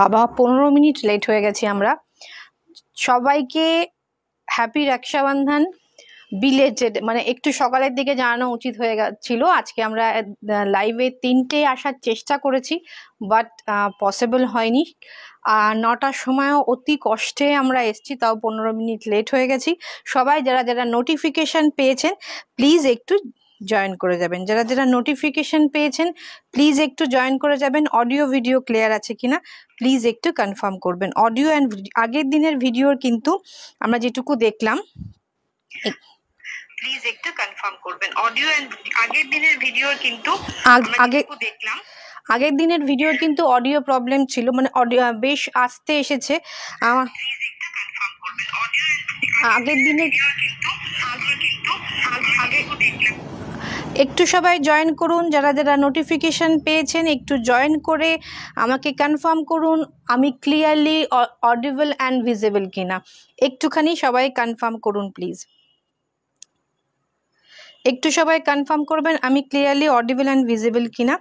বাবা পনেরো minute late হয়ে গেছি আমরা সবাইকে হ্যাপি রক্ষাবন্ধন বিলেটেড মানে একটু সকালের দিকে জানানো উচিত হয়ে গেছিলো আজকে আমরা লাইভে তিনটে আসার চেষ্টা করেছি বাট পসিবল হয়নি আর নটার সময়ও অতি কষ্টে আমরা এসছি তাও পনেরো মিনিট লেট হয়ে গেছি সবাই যারা যারা নোটিফিকেশান পেয়েছেন প্লিজ একটু জয়েন করে যাবেন যারা যারা নোটিফিকেশন পেয়েছেন প্লিজ একটু জয়েন করে যাবেন অডিও ভিডিও ক্লিয়ার আছে কিনা প্লিজ একটু কনফার্ম করবেন অডিও অ্যান্ড আগের দিনের ভিডিওর কিন্তু আমরা যেটুকু দেখলাম প্লিজ একটু কনফার্ম করবেন অডিও আগের দিনের ভিডিও কিন্তু আগে দেখলাম আগের দিনের ভিডিওর কিন্তু অডিও প্রবলেম ছিল মানে অডিও বেশ আসতে এসেছে আমার আগের দিনে একটু সবাই জয়েন করুন যারা যারা নোটিফিকেশান পেয়েছেন একটু জয়েন করে আমাকে কনফার্ম করুন আমি ক্লিয়ারলি অডিবল অ্যান্ড ভিজিবল কিনা একটুখানি সবাই কনফার্ম করুন প্লিজ একটু সবাই কনফার্ম করবেন আমি ক্লিয়ারলি অডিবল অ্যান্ড ভিজিবল কিনা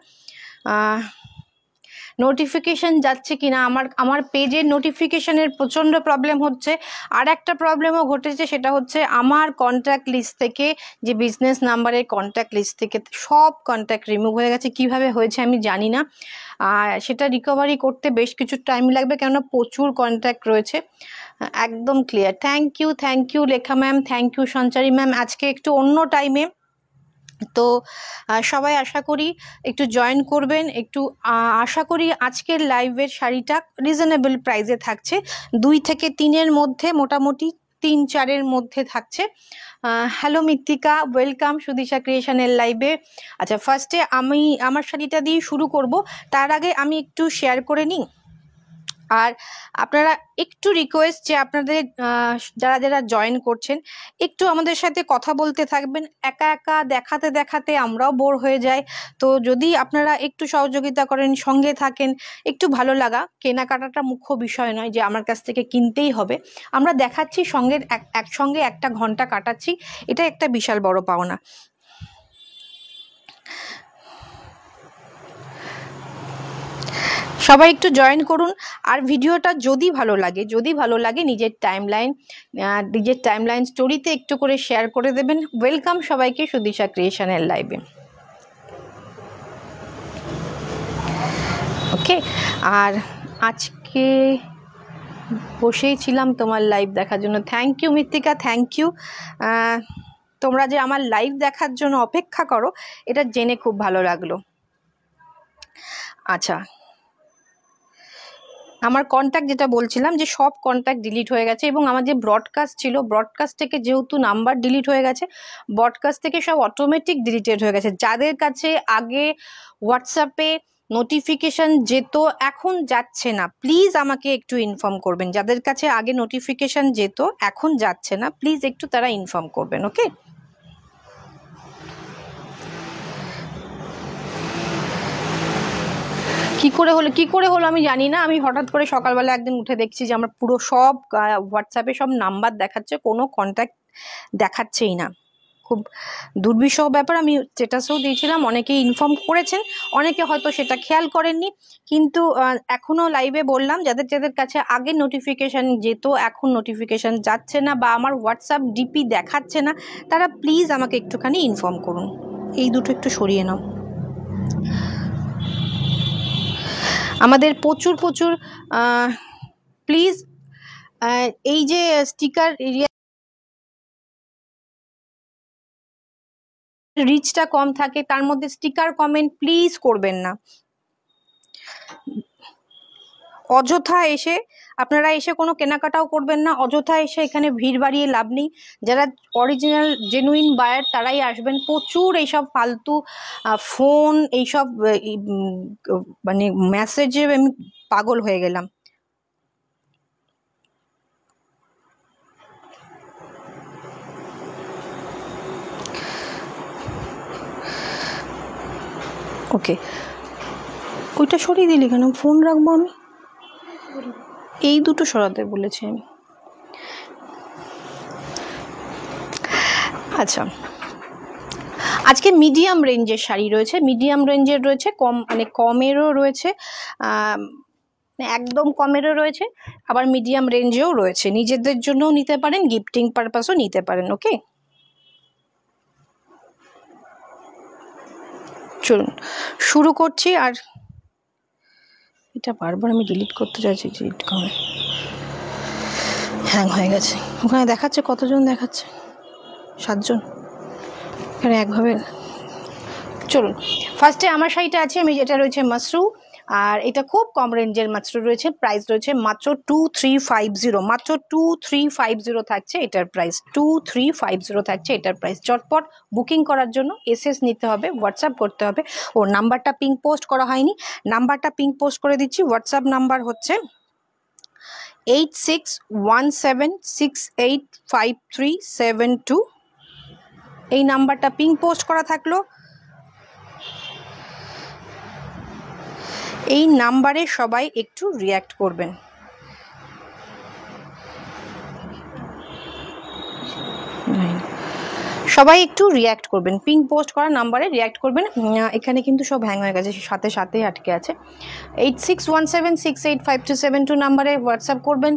নোটিফিকেশান যাচ্ছে কি না আমার আমার পেজের নোটিফিকেশানের প্রচণ্ড প্রবলেম হচ্ছে আর একটা প্রবলেমও ঘটেছে সেটা হচ্ছে আমার কন্ট্যাক্ট লিস্ট থেকে যে বিজনেস নাম্বারের কন্ট্যাক্ট লিস্ট থেকে সব কন্ট্যাক্ট রিমুভ হয়ে গেছে কিভাবে হয়েছে আমি জানি না সেটা রিকভারি করতে বেশ কিছু টাইম লাগবে কেননা প্রচুর কন্ট্যাক্ট রয়েছে একদম clear thank you thank you লেখা ma'am thank you Sanchari ma'am আজকে একটু অন্য টাইমে তো সবাই আশা করি একটু জয়েন করবেন একটু আশা করি আজকের লাইভের শাড়িটা রিজনেবল প্রাইসে থাকছে দুই থেকে তিনের মধ্যে মোটামুটি তিন চারের মধ্যে থাকছে হ্যালো মিত্তিকা ওয়েলকাম সুদিশা ক্রিয়েশনের লাইভে আচ্ছা ফার্স্টে আমি আমার শাড়িটা দিয়ে শুরু করব তার আগে আমি একটু শেয়ার করে নিই আর আপনারা একটু রিকোয়েস্ট যে আপনাদের যারা যারা জয়েন করছেন একটু আমাদের সাথে কথা বলতে থাকবেন একা একা দেখাতে দেখাতে আমরাও বোর হয়ে যাই তো যদি আপনারা একটু সহযোগিতা করেন সঙ্গে থাকেন একটু ভালো লাগা কেনাকাটাটা মুখ্য বিষয় নয় যে আমার কাছ থেকে কিনতেই হবে আমরা দেখাচ্ছি সঙ্গে একসঙ্গে একটা ঘন্টা কাটাচ্ছি এটা একটা বিশাল বড় পাওনা সবাই একটু জয়েন করুন আর ভিডিওটা যদি ভালো লাগে যদি ভালো লাগে নিজের টাইমলাইন নিজের টাইমলাইন স্টোরিতে একটু করে শেয়ার করে দেবেন ওয়েলকাম সবাইকে সুদিশা ক্রিয়েশনের লাইভে ওকে আর আজকে বসেই ছিলাম তোমার লাইভ দেখার জন্য thank you Mrittika thank you তোমরা যে আমার লাইভ দেখার জন্য অপেক্ষা করো এটা জেনে খুব ভালো লাগলো আচ্ছা আমার কন্ট্যাক্ট যেটা বলছিলাম যে সব কন্ট্যাক্ট ডিলিট হয়ে গেছে এবং আমার যে ব্রডকাস্ট ছিল ব্রডকাস্ট থেকে যেহেতু নাম্বার ডিলিট হয়ে গেছে ব্রডকাস্ট থেকে সব অটোমেটিক ডিলিটেড হয়ে গেছে যাদের কাছে আগে হোয়াটসঅ্যাপে নোটিফিকেশান যেত এখন যাচ্ছে না প্লিজ আমাকে একটু ইনফর্ম করবেন যাদের কাছে আগে নোটিফিকেশান যেত এখন যাচ্ছে না প্লিজ একটু তারা ইনফর্ম করবেন ওকে কি করে হলো কি করে হলো আমি জানি না আমি হঠাৎ করে সকালবেলা একদিন উঠে দেখছি যে আমার পুরো সব হোয়াটসঅ্যাপে সব নাম্বার দেখাচ্ছে কোনো কন্ট্যাক্ট দেখাচ্ছেই না খুব দুর্বিষহ ব্যাপার আমি স্টেটাসও দিয়েছিলাম অনেকে ইনফর্ম করেছেন অনেকে হয়তো সেটা খেয়াল করেননি কিন্তু এখনও লাইভে বললাম যাদের যাদের কাছে আগে নোটিফিকেশান যেত এখন নোটিফিকেশান যাচ্ছে না বা আমার হোয়াটসঅ্যাপ ডিপি দেখাচ্ছে না তারা প্লিজ আমাকে একটুখানি ইনফর্ম করুন এই দুটো একটু সরিয়ে নাও আমাদের প্রচুর প্রচুর প্লিজ এই যে স্টিকার রিচটা কম থাকে তার মধ্যে স্টিকার কমেন্ট প্লিজ করবেন না অযথা এসে আপনারা এসে কোনো কেনাকাটাও করবেন না অযথা এসে এখানে ভিড় বাড়িয়ে লাভ নেই যারা অরিজিনাল জেনুইন বায়ার তারাই আসবেন প্রচুর এইসব ফালতু ফোন এইসব মানে মেসেজে আমি পাগল হয়ে গেলাম ওকে ওইটা সরিয়ে দিলি কেন ফোন রাখবো আমি এই দুটো সরাতে বলেছি আমি আচ্ছা আজকে মিডিয়াম রেঞ্জের শাড়ি রয়েছে মিডিয়াম রেঞ্জের রয়েছে কম মানে কমেরও রয়েছে মানে একদম কমেরও রয়েছে আবার মিডিয়াম রেঞ্জেও রয়েছে নিজেদের জন্যও নিতে পারেন গিফটিং পারপাসও নিতে পারেন ওকে চলুন শুরু করছি আর এটা বারবার আমি ডিলিট করতে চাইছি ডিলিট করে হ্যাং হয়ে গেছে ওখানে দেখাচ্ছে কতজন দেখাচ্ছে সাতজন এখানে একভাবে চলুন ফার্স্টে আমার শাড়িটা আছে আমি যেটা রয়েছে মাশরুম আর এটা খুব কম রেঞ্জের মাত্র রয়েছে প্রাইস রয়েছে মাত্র টু থ্রি ফাইভ জিরো মাত্র টু থ্রি ফাইভ জিরো থাকছে এটার price two three five zero থাকছে এটার প্রাইস চটপট বুকিং করার জন্য এসএস নিতে হবে হোয়াটসঅ্যাপ করতে হবে ও নাম্বারটা পিং পোস্ট করা হয়নি নাম্বারটা পিং পোস্ট করে দিচ্ছি হোয়াটসঅ্যাপ নাম্বার হচ্ছে eight six one seven six eight five three seven two এই নাম্বারটা পিং পোস্ট করা থাকলো এই নাম্বারে সবাই একটু রিয়্যাক্ট করবেন সবাই একটু রিয়্যাক্ট করবেন পিঙ্ক পোস্ট করা নাম্বারে রিয়্যাক্ট করবেন এখানে কিন্তু সব হ্যাং হয়ে গেছে সাথে সাথেই আটকে আছে eight six one seven six eight five two seven two নাম্বারে হোয়াটসঅ্যাপ করবেন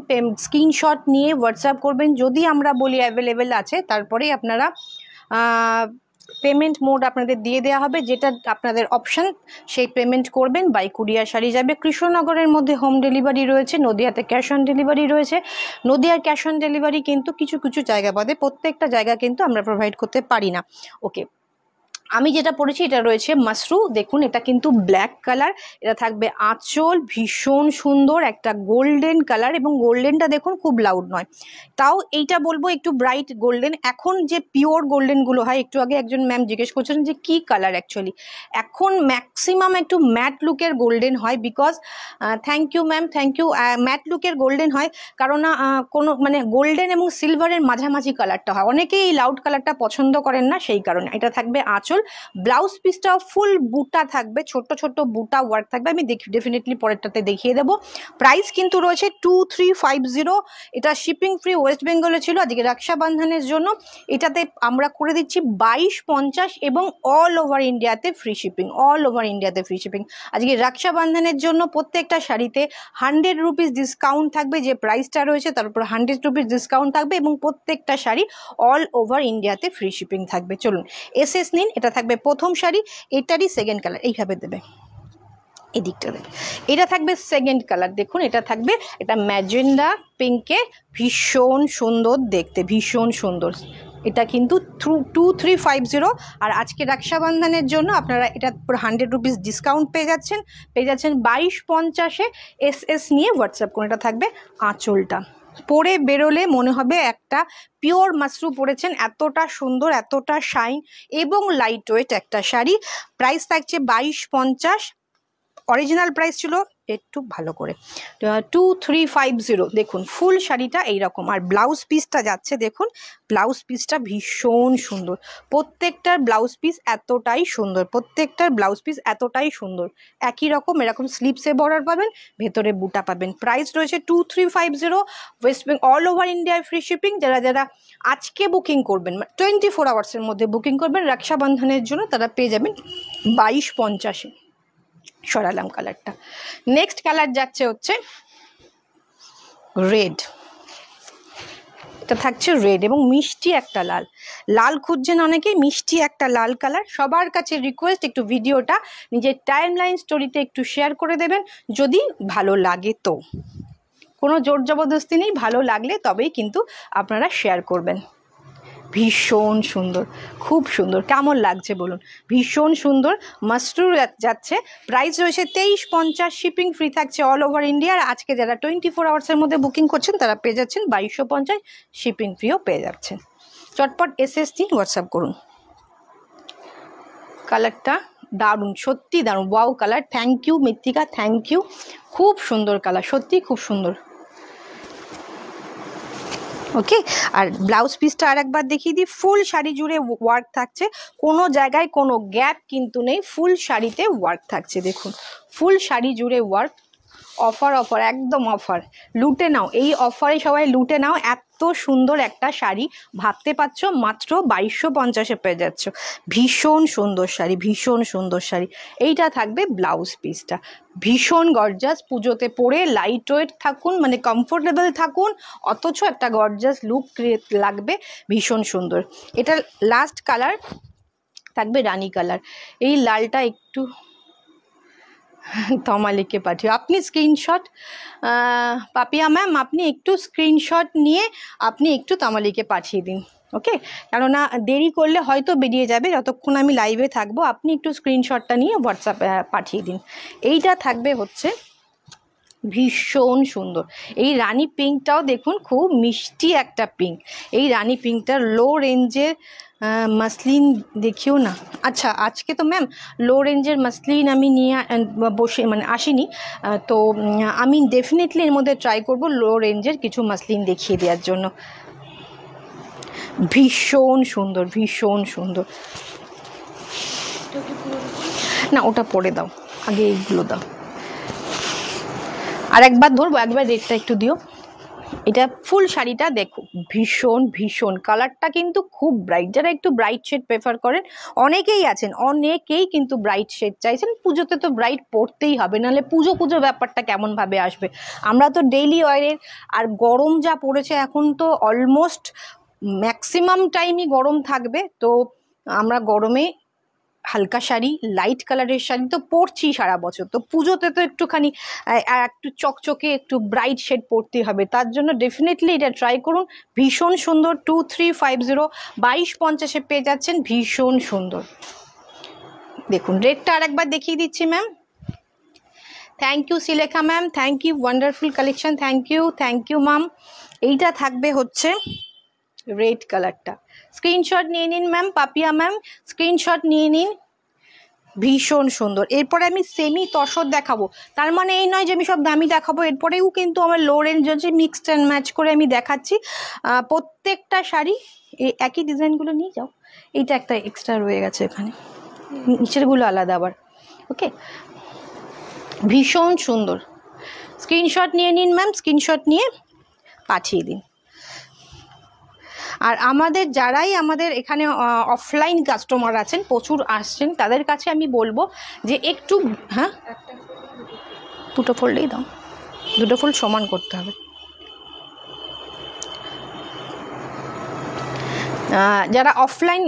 স্ক্রিনশট নিয়ে হোয়াটসঅ্যাপ করবেন যদি আমরা বলি অ্যাভেলেবেল আছে তারপরেই আপনারা পেমেন্ট মোড আপনাদের দিয়ে দেওয়া হবে যেটা আপনাদের অপশান সেই পেমেন্ট করবেন বাই কুরিয়ার শাড়ি যাবে কৃষ্ণনগরের মধ্যে হোম ডেলিভারি রয়েছে নদিয়াতে ক্যাশ অন ডেলিভারি রয়েছে নদিয়ার ক্যাশ অন ডেলিভারি কিন্তু কিছু কিছু জায়গা বাদে প্রত্যেকটা জায়গা কিন্তু আমরা প্রোভাইড করতে পারি না ওকে আমি যেটা পরেছি এটা রয়েছে মাশরু দেখুন এটা কিন্তু ব্ল্যাক কালার এটা থাকবে আঁচল ভীষণ সুন্দর একটা গোল্ডেন কালার এবং গোল্ডেনটা দেখুন খুব লাউড নয় তাও এইটা বলবো একটু ব্রাইট গোল্ডেন এখন যে পিওর গোল্ডেনগুলো হয় একটু আগে একজন ম্যাম জিজ্ঞেস করছেন যে কি কালার অ্যাকচুয়ালি এখন ম্যাক্সিমাম একটু ম্যাট লুকের গোল্ডেন হয় because thank you ma'am thank you matte লুকের গোল্ডেন হয় কারণ কোনো মানে গোল্ডেন এবং সিলভারের মাঝামাঝি কালারটা হয় অনেকেই এই লাউড কালারটা পছন্দ করেন না সেই কারণে এটা থাকবে আঁচল ব্লাউজ পিসটা ফুল বুটা থাকবে ছোট ছোট বুটা ওয়ার্ক থাকবে আমি দেখি ডেফিনেটলি পরেরটাতে দেখিয়ে দেবো প্রাইস কিন্তু রয়েছে টু থ্রি ফাইভ জিরো এটা শিপিং ফ্রি ওয়েস্ট বেঙ্গলে ছিল আজকে রাক্ষাবন্ধনের জন্য এটাতে আমরা করে দিচ্ছি বাইশ পঞ্চাশ এবং অল ওভার ইন্ডিয়াতে ফ্রি শিপিং অল ওভার ইন্ডিয়াতে ফ্রি শিপিং আজকে রাক্ষাবন্ধনের জন্য প্রত্যেকটা শাড়িতে হান্ড্রেড রুপিস ডিসকাউন্ট থাকবে যে প্রাইসটা রয়েছে তার উপর হান্ড্রেড রুপিস ডিসকাউন্ট থাকবে এবং প্রত্যেকটা শাড়ি অল ওভার ইন্ডিয়াতে ফ্রি শিপিং থাকবে চলুন এস এস নিন এটা এটা থাকবে প্রথম শাড়ি এটারই সেকেন্ড কালার এইভাবে দেবে এদিকটা দেবে এটা থাকবে সেকেন্ড কালার দেখুন এটা থাকবে এটা ম্যাজেন্ডা পিঙ্কে ভীষণ সুন্দর দেখতে ভীষণ সুন্দর এটা কিন্তু through two three five zero আর আজকে রাক্ষাবন্ধনের জন্য আপনারা এটা হান্ড্রেড রুপিস ডিসকাউন্ট পেয়ে যাচ্ছেন পেয়ে যাচ্ছেন বাইশ পঞ্চাশে এস এস নিয়ে হোয়াটসঅ্যাপ করে এটা থাকবে আঁচলটা পরে বেরোলে মনে হবে একটা পিওর মাশরু পরেছেন এতটা সুন্দর এতটা শাইন এবং লাইট ওয়েট একটা শাড়ি প্রাইস থাকছে বাইশ পঞ্চাশ অরিজিনাল প্রাইস ছিল একটু ভালো করে টু থ্রি ফাইভ জিরো দেখুন ফুল শাড়িটা এইরকম আর ব্লাউজ পিসটা যাচ্ছে দেখুন ব্লাউজ পিসটা ভীষণ সুন্দর প্রত্যেকটার ব্লাউজ পিস এতটাই সুন্দর প্রত্যেকটার ব্লাউজ পিস এতটাই সুন্দর একই রকম এরকম স্লিপসে বর্ডার পাবেন ভেতরে বুটা পাবেন প্রাইস রয়েছে two three five zero West Bengal all over ইন্ডিয়ায় ফ্রি শিপিং যারা যারা আজকে বুকিং করবেন টোয়েন্টি ফোর আওয়ার্সের মধ্যে বুকিং করবেন রক্ষাবন্ধনের জন্য তারা পেয়ে যাবেন বাইশ পঞ্চাশে সরালাম কালারটা নেক্সট কালার যাচ্ছে হচ্ছে রেড এটা থাকছে রেড এবং মিষ্টি একটা লাল লাল খুঁজছেন অনেকে মিষ্টি একটা লাল কালার সবার কাছে রিকোয়েস্ট একটু ভিডিওটা নিজের টাইম লাইন স্টোরিতে একটু শেয়ার করে দেবেন যদি ভালো লাগে তো কোনো জোর জবরদস্তি নেই ভালো লাগলে তবেই কিন্তু আপনারা শেয়ার করবেন ভীষণ সুন্দর খুব সুন্দর কেমন লাগছে বলুন ভীষণ সুন্দর মাস্টুর যাচ্ছে প্রাইস রয়েছে তেইশ পঞ্চাশ শিপিং ফ্রি থাকছে অল ওভার ইন্ডিয়া আর আজকে যারা টোয়েন্টি ফোর আওয়ার্সের মধ্যে বুকিং করছেন তারা পেয়ে যাচ্ছেন বাইশশো পঞ্চাশ শিপিং ফ্রিও পেয়ে যাচ্ছেন চটপট এস এস দিন হোয়াটসঅ্যাপ করুন কালারটা দারুণ সত্যি দারুণ wow colour thank you Mrittika thank you খুব সুন্দর কালার সত্যি খুব সুন্দর ওকে আর ব্লাউজ পিসটা আর একবার দেখিয়ে দিই ফুল শাড়ি জুড়ে ওয়ার্ক থাকছে কোনো জায়গায় কোনো গ্যাপ কিন্তু নেই ফুল শাড়িতে ওয়ার্ক থাকছে দেখুন ফুল শাড়ি জুড়ে ওয়ার্ক অফার অফার একদম অফার লুটে নাও এই অফারে সবাই লুটে নাও এত এত সুন্দর একটা শাড়ি ভাবতে পারছো মাত্র বাইশশো পঞ্চাশে পেয়ে যাচ্ছ ভীষণ সুন্দর শাড়ি ভীষণ সুন্দর শাড়ি এইটা থাকবে ব্লাউজ পিসটা ভীষণ গর্জাস পুজোতে পরে লাইট ওয়েট থাকুন মানে কমফোর্টেবল থাকুন অথচ একটা গর্জাস লুক ক্রিয়েট লাগবে ভীষণ সুন্দর এটা লাস্ট কালার থাকবে রানি কালার এই লালটা একটু তমালিকে পাঠিয়ে আপনি স্ক্রিনশট পাপিয়া ম্যাম আপনি একটু স্ক্রিনশট নিয়ে আপনি একটু তমালিকে পাঠিয়ে দিন ওকে কেননা দেরি করলে হয়তো বেরিয়ে যাবে যতক্ষণ আমি লাইভে থাকবো আপনি একটু স্ক্রিনশটটা নিয়ে হোয়াটসঅ্যাপে পাঠিয়ে দিন এইটা থাকবে হচ্ছে ভীষণ সুন্দর এই রানী পিঙ্কটাও দেখুন খুব মিষ্টি একটা পিঙ্ক এই রানী পিঙ্কটা লো রেঞ্জের মাসলিন দেখিও না আচ্ছা আজকে তো ম্যাম লো রেঞ্জের মাসলিন আমি নিয়ে বসে মানে আসিনি তো আমি ডেফিনেটলি এর মধ্যে ট্রাই করব লো রেঞ্জের কিছু মাসলিন দেখিয়ে দেওয়ার জন্য ভীষণ সুন্দর ভীষণ সুন্দর না ওটা পরে দাও আগে এইগুলো দাও আর একবার ধরবো একবার রেটটা একটু দিও এটা ফুল শাড়িটা দেখো ভীষণ ভীষণ কালারটা কিন্তু খুব ব্রাইট যারা একটু ব্রাইট শেড প্রেফার করেন অনেকেই আছেন অনেকেই কিন্তু ব্রাইট শেড চাইছেন পুজোতে তো ব্রাইট পরতেই হবে নাহলে পুজো পুজো ব্যাপারটা কেমনভাবে আসবে আমরা তো ডেইলি অয়েলের আর গরম যা পড়েছে এখন তো অলমোস্ট ম্যাক্সিমাম টাইমই গরম থাকবে তো আমরা গরমে হালকা শাড়ি লাইট কালারের শাড়ি তো পরছি সারা বছর তো পুজোতে তো একটুখানি একটু চকচকে একটু ব্রাইট শেড পরতেই হবে তার জন্য ডেফিনেটলি এটা ট্রাই করুন ভীষণ সুন্দর টু থ্রি ফাইভ জিরো বাইশ পঞ্চাশে পেয়ে যাচ্ছেন ভীষণ সুন্দর দেখুন রেটটা আরেকবার দেখিয়ে দিচ্ছি ma'am thank you Silekha ma'am thank you wonderful collection thank you thank you ma'am এইটা থাকবে হচ্ছে রেড কালারটা স্ক্রিনশট নিয়ে নিন ম্যাম পাপিয়া ম্যাম স্ক্রিনশট নিয়ে নিন ভীষণ সুন্দর এরপরে আমি সেমি তসর দেখাবো তার মানে এই নয় যে আমি সব দামি দেখাবো এরপরেও কিন্তু আমার লো রেঞ্জ হচ্ছে মিক্সড অ্যান্ড ম্যাচ করে আমি দেখাচ্ছি প্রত্যেকটা শাড়ি এই একই ডিজাইনগুলো নিয়ে যাও এইটা একটা এক্সট্রা রয়ে গেছে এখানে নিচেরগুলো আলাদা আবার ওকে ভীষণ সুন্দর স্ক্রিনশট নিয়ে নিন ম্যাম স্ক্রিনশট নিয়ে পাঠিয়ে দিন আর আমাদের যারাই আমাদের এখানে অফলাইন কাস্টমার আছেন প্রচুর আসছেন তাদের কাছে আমি বলবো যে একটু হ্যাঁ দুটো ফোল্ডেই দাও দুটো ফোল্ড সমান করতে হবে যারা অফলাইন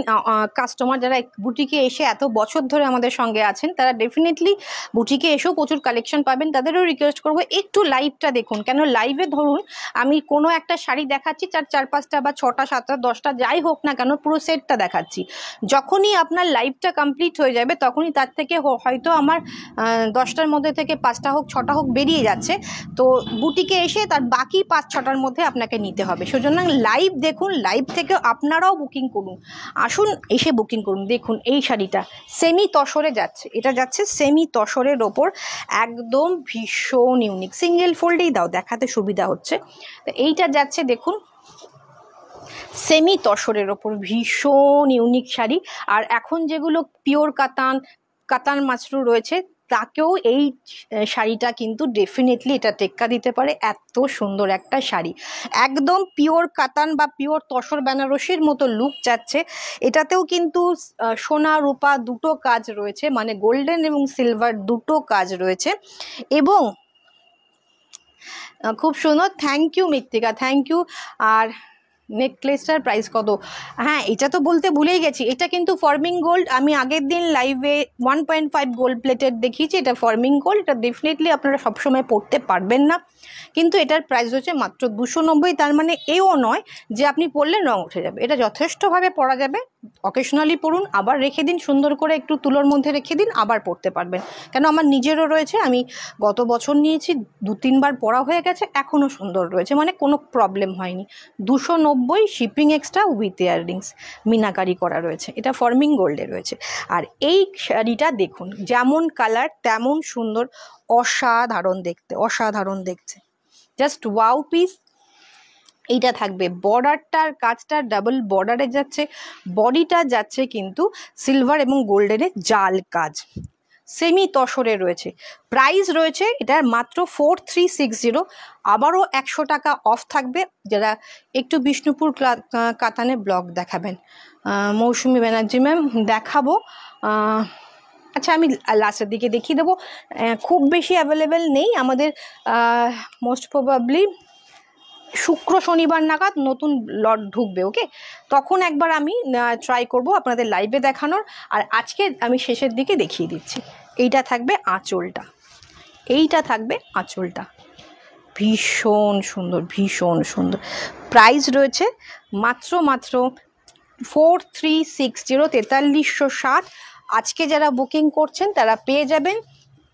কাস্টমার যারা বুটিকে এসে এত বছর ধরে আমাদের সঙ্গে আছেন তারা ডেফিনেটলি বুটিকে এসেও প্রচুর কালেকশন পাবেন তাদেরও রিকোয়েস্ট করব একটু লাইভটা দেখুন কেন লাইভে ধরুন আমি কোনো একটা শাড়ি দেখাচ্ছি চার চার পাঁচটা বা ছটা সাতটা দশটা যাই হোক না কেন পুরো সেটটা দেখাচ্ছি যখনই আপনার লাইভটা কমপ্লিট হয়ে যাবে তখনই তার থেকে হয়তো আমার দশটার মধ্যে থেকে পাঁচটা হোক ছটা হোক বেরিয়ে যাচ্ছে তো বুটিকে এসে তার বাকি পাঁচ ছটার মধ্যে আপনাকে নিতে হবে সেজন্য লাইভ দেখুন লাইভ থেকে আপনারাও কোথাও বুকিং করুন আসুন এসে বুকিং করুন দেখুন এই শাড়িটা সেমি তসরে যাচ্ছে এটা যাচ্ছে সেমি তসরের ওপর একদম ভীষণ ইউনিক সিঙ্গেল ফোল্ডেই দাও দেখাতে সুবিধা হচ্ছে তো এইটা যাচ্ছে দেখুন সেমি তসরের ওপর ভীষণ ইউনিক শাড়ি আর এখন যেগুলো পিওর কাতান কাতান মাছরু রয়েছে তাকেও এই শাড়িটা কিন্তু ডেফিনেটলি এটা টেক্কা দিতে পারে এত সুন্দর একটা শাড়ি একদম পিওর কাতান বা পিওর তসর বেনারসির মতো লুক যাচ্ছে এটাতেও কিন্তু সোনা রূপা দুটো কাজ রয়েছে মানে গোল্ডেন এবং সিলভার দুটো কাজ রয়েছে এবং খুব সুন্দর thank you Mrittika thank you আর নেকলেসটার প্রাইস কত হ্যাঁ এটা তো বলতে ভুলেই গেছি এটা কিন্তু ফর্মিং গোল্ড আমি আগের দিন লাইভে ওয়ান পয়েন্ট ফাইভ গোল্ড প্লেটের দেখিয়েছি এটা ফর্মিং গোল্ড এটা ডেফিনেটলি আপনারা সবসময় পড়তে পারবেন না কিন্তু এটার প্রাইস হচ্ছে মাত্র দুশো নব্বই তার মানে এও নয় যে আপনি পড়লে রঙ উঠে যাবে এটা যথেষ্টভাবে পড়া যাবে অকেশনালি পড়ুন আবার রেখে দিন সুন্দর করে একটু তুলোর মধ্যে রেখে দিন আবার পড়তে পারবেন কেন আমার নিজেরও রয়েছে আমি গত বছর নিয়েছি দু তিনবার পড়া হয়ে গেছে এখনও সুন্দর রয়েছে মানে কোনো প্রবলেম হয়নি দুশো নব্বই shipping extra with earrings meenakari করা রয়েছে এটা ফর্মিং গোল্ডে রয়েছে আর এই শাড়িটা দেখুন যেমন কালার তেমন সুন্দর অসাধারণ দেখতে অসাধারণ দেখতে জাস্ট ওয়াও পিস এইটা থাকবে বর্ডারটার কাজটা ডাবল বর্ডারে যাচ্ছে বডিটা যাচ্ছে কিন্তু সিলভার এবং গোল্ডেনের জাল কাজ সেমি তসরে রয়েছে প্রাইস রয়েছে এটার মাত্র ফোর থ্রি সিক্স জিরো আবারও একশো টাকা অফ থাকবে যারা একটু বিষ্ণুপুর কাতানে ব্লগ দেখাবেন মৌসুমি ব্যানার্জি ম্যাম দেখাবো আচ্ছা আমি লাস্টের দিকে দেখিয়ে দেবো খুব বেশি অ্যাভেলেবেল নেই আমাদের মোস্ট প্রবাবলি শুক্র শনিবার নাগাদ নতুন লট ঢুকবে ওকে তখন একবার আমি ট্রাই করব আপনাদের লাইভে দেখানোর আর আজকে আমি শেষের দিকে দেখিয়ে দিচ্ছি এইটা থাকবে আঁচলটা এইটা থাকবে আঁচলটা ভীষণ সুন্দর ভীষণ সুন্দর প্রাইস রয়েছে মাত্র মাত্র ফোর থ্রি সিক্স জিরো তেতাল্লিশশো ষাট আজকে যারা বুকিং করছেন তারা পেয়ে যাবেন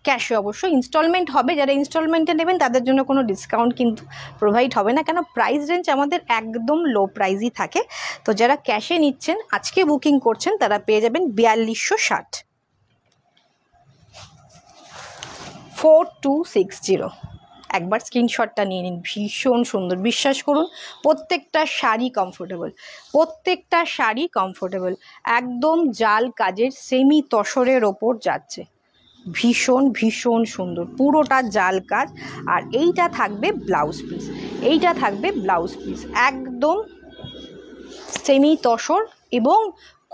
ক্যাশে অবশ্য ইনস্টলমেন্ট হবে যারা ইনস্টলমেন্টে নেবেন তাদের জন্য কোনো ডিসকাউন্ট কিন্তু প্রোভাইড হবে না কেন প্রাইস রেঞ্জ আমাদের একদম লো প্রাইসই থাকে তো যারা ক্যাশে নিচ্ছেন আজকে বুকিং করছেন তারা পেয়ে যাবেন বিয়াল্লিশশো ষাট ফোর টু সিক্স জিরো একবার স্ক্রিনশটটা নিয়ে নিন ভীষণ সুন্দর বিশ্বাস করুন প্রত্যেকটা শাড়ি কমফোর্টেবল প্রত্যেকটা শাড়ি কমফোর্টেবল একদম জাল কাজের সেমি তসরের ওপর যাচ্ছে ভীষণ ভীষণ সুন্দর পুরোটা জাল কাজ আর এইটা থাকবে ব্লাউজ পিস এইটা থাকবে ব্লাউজ পিস একদম সেমি তসর এবং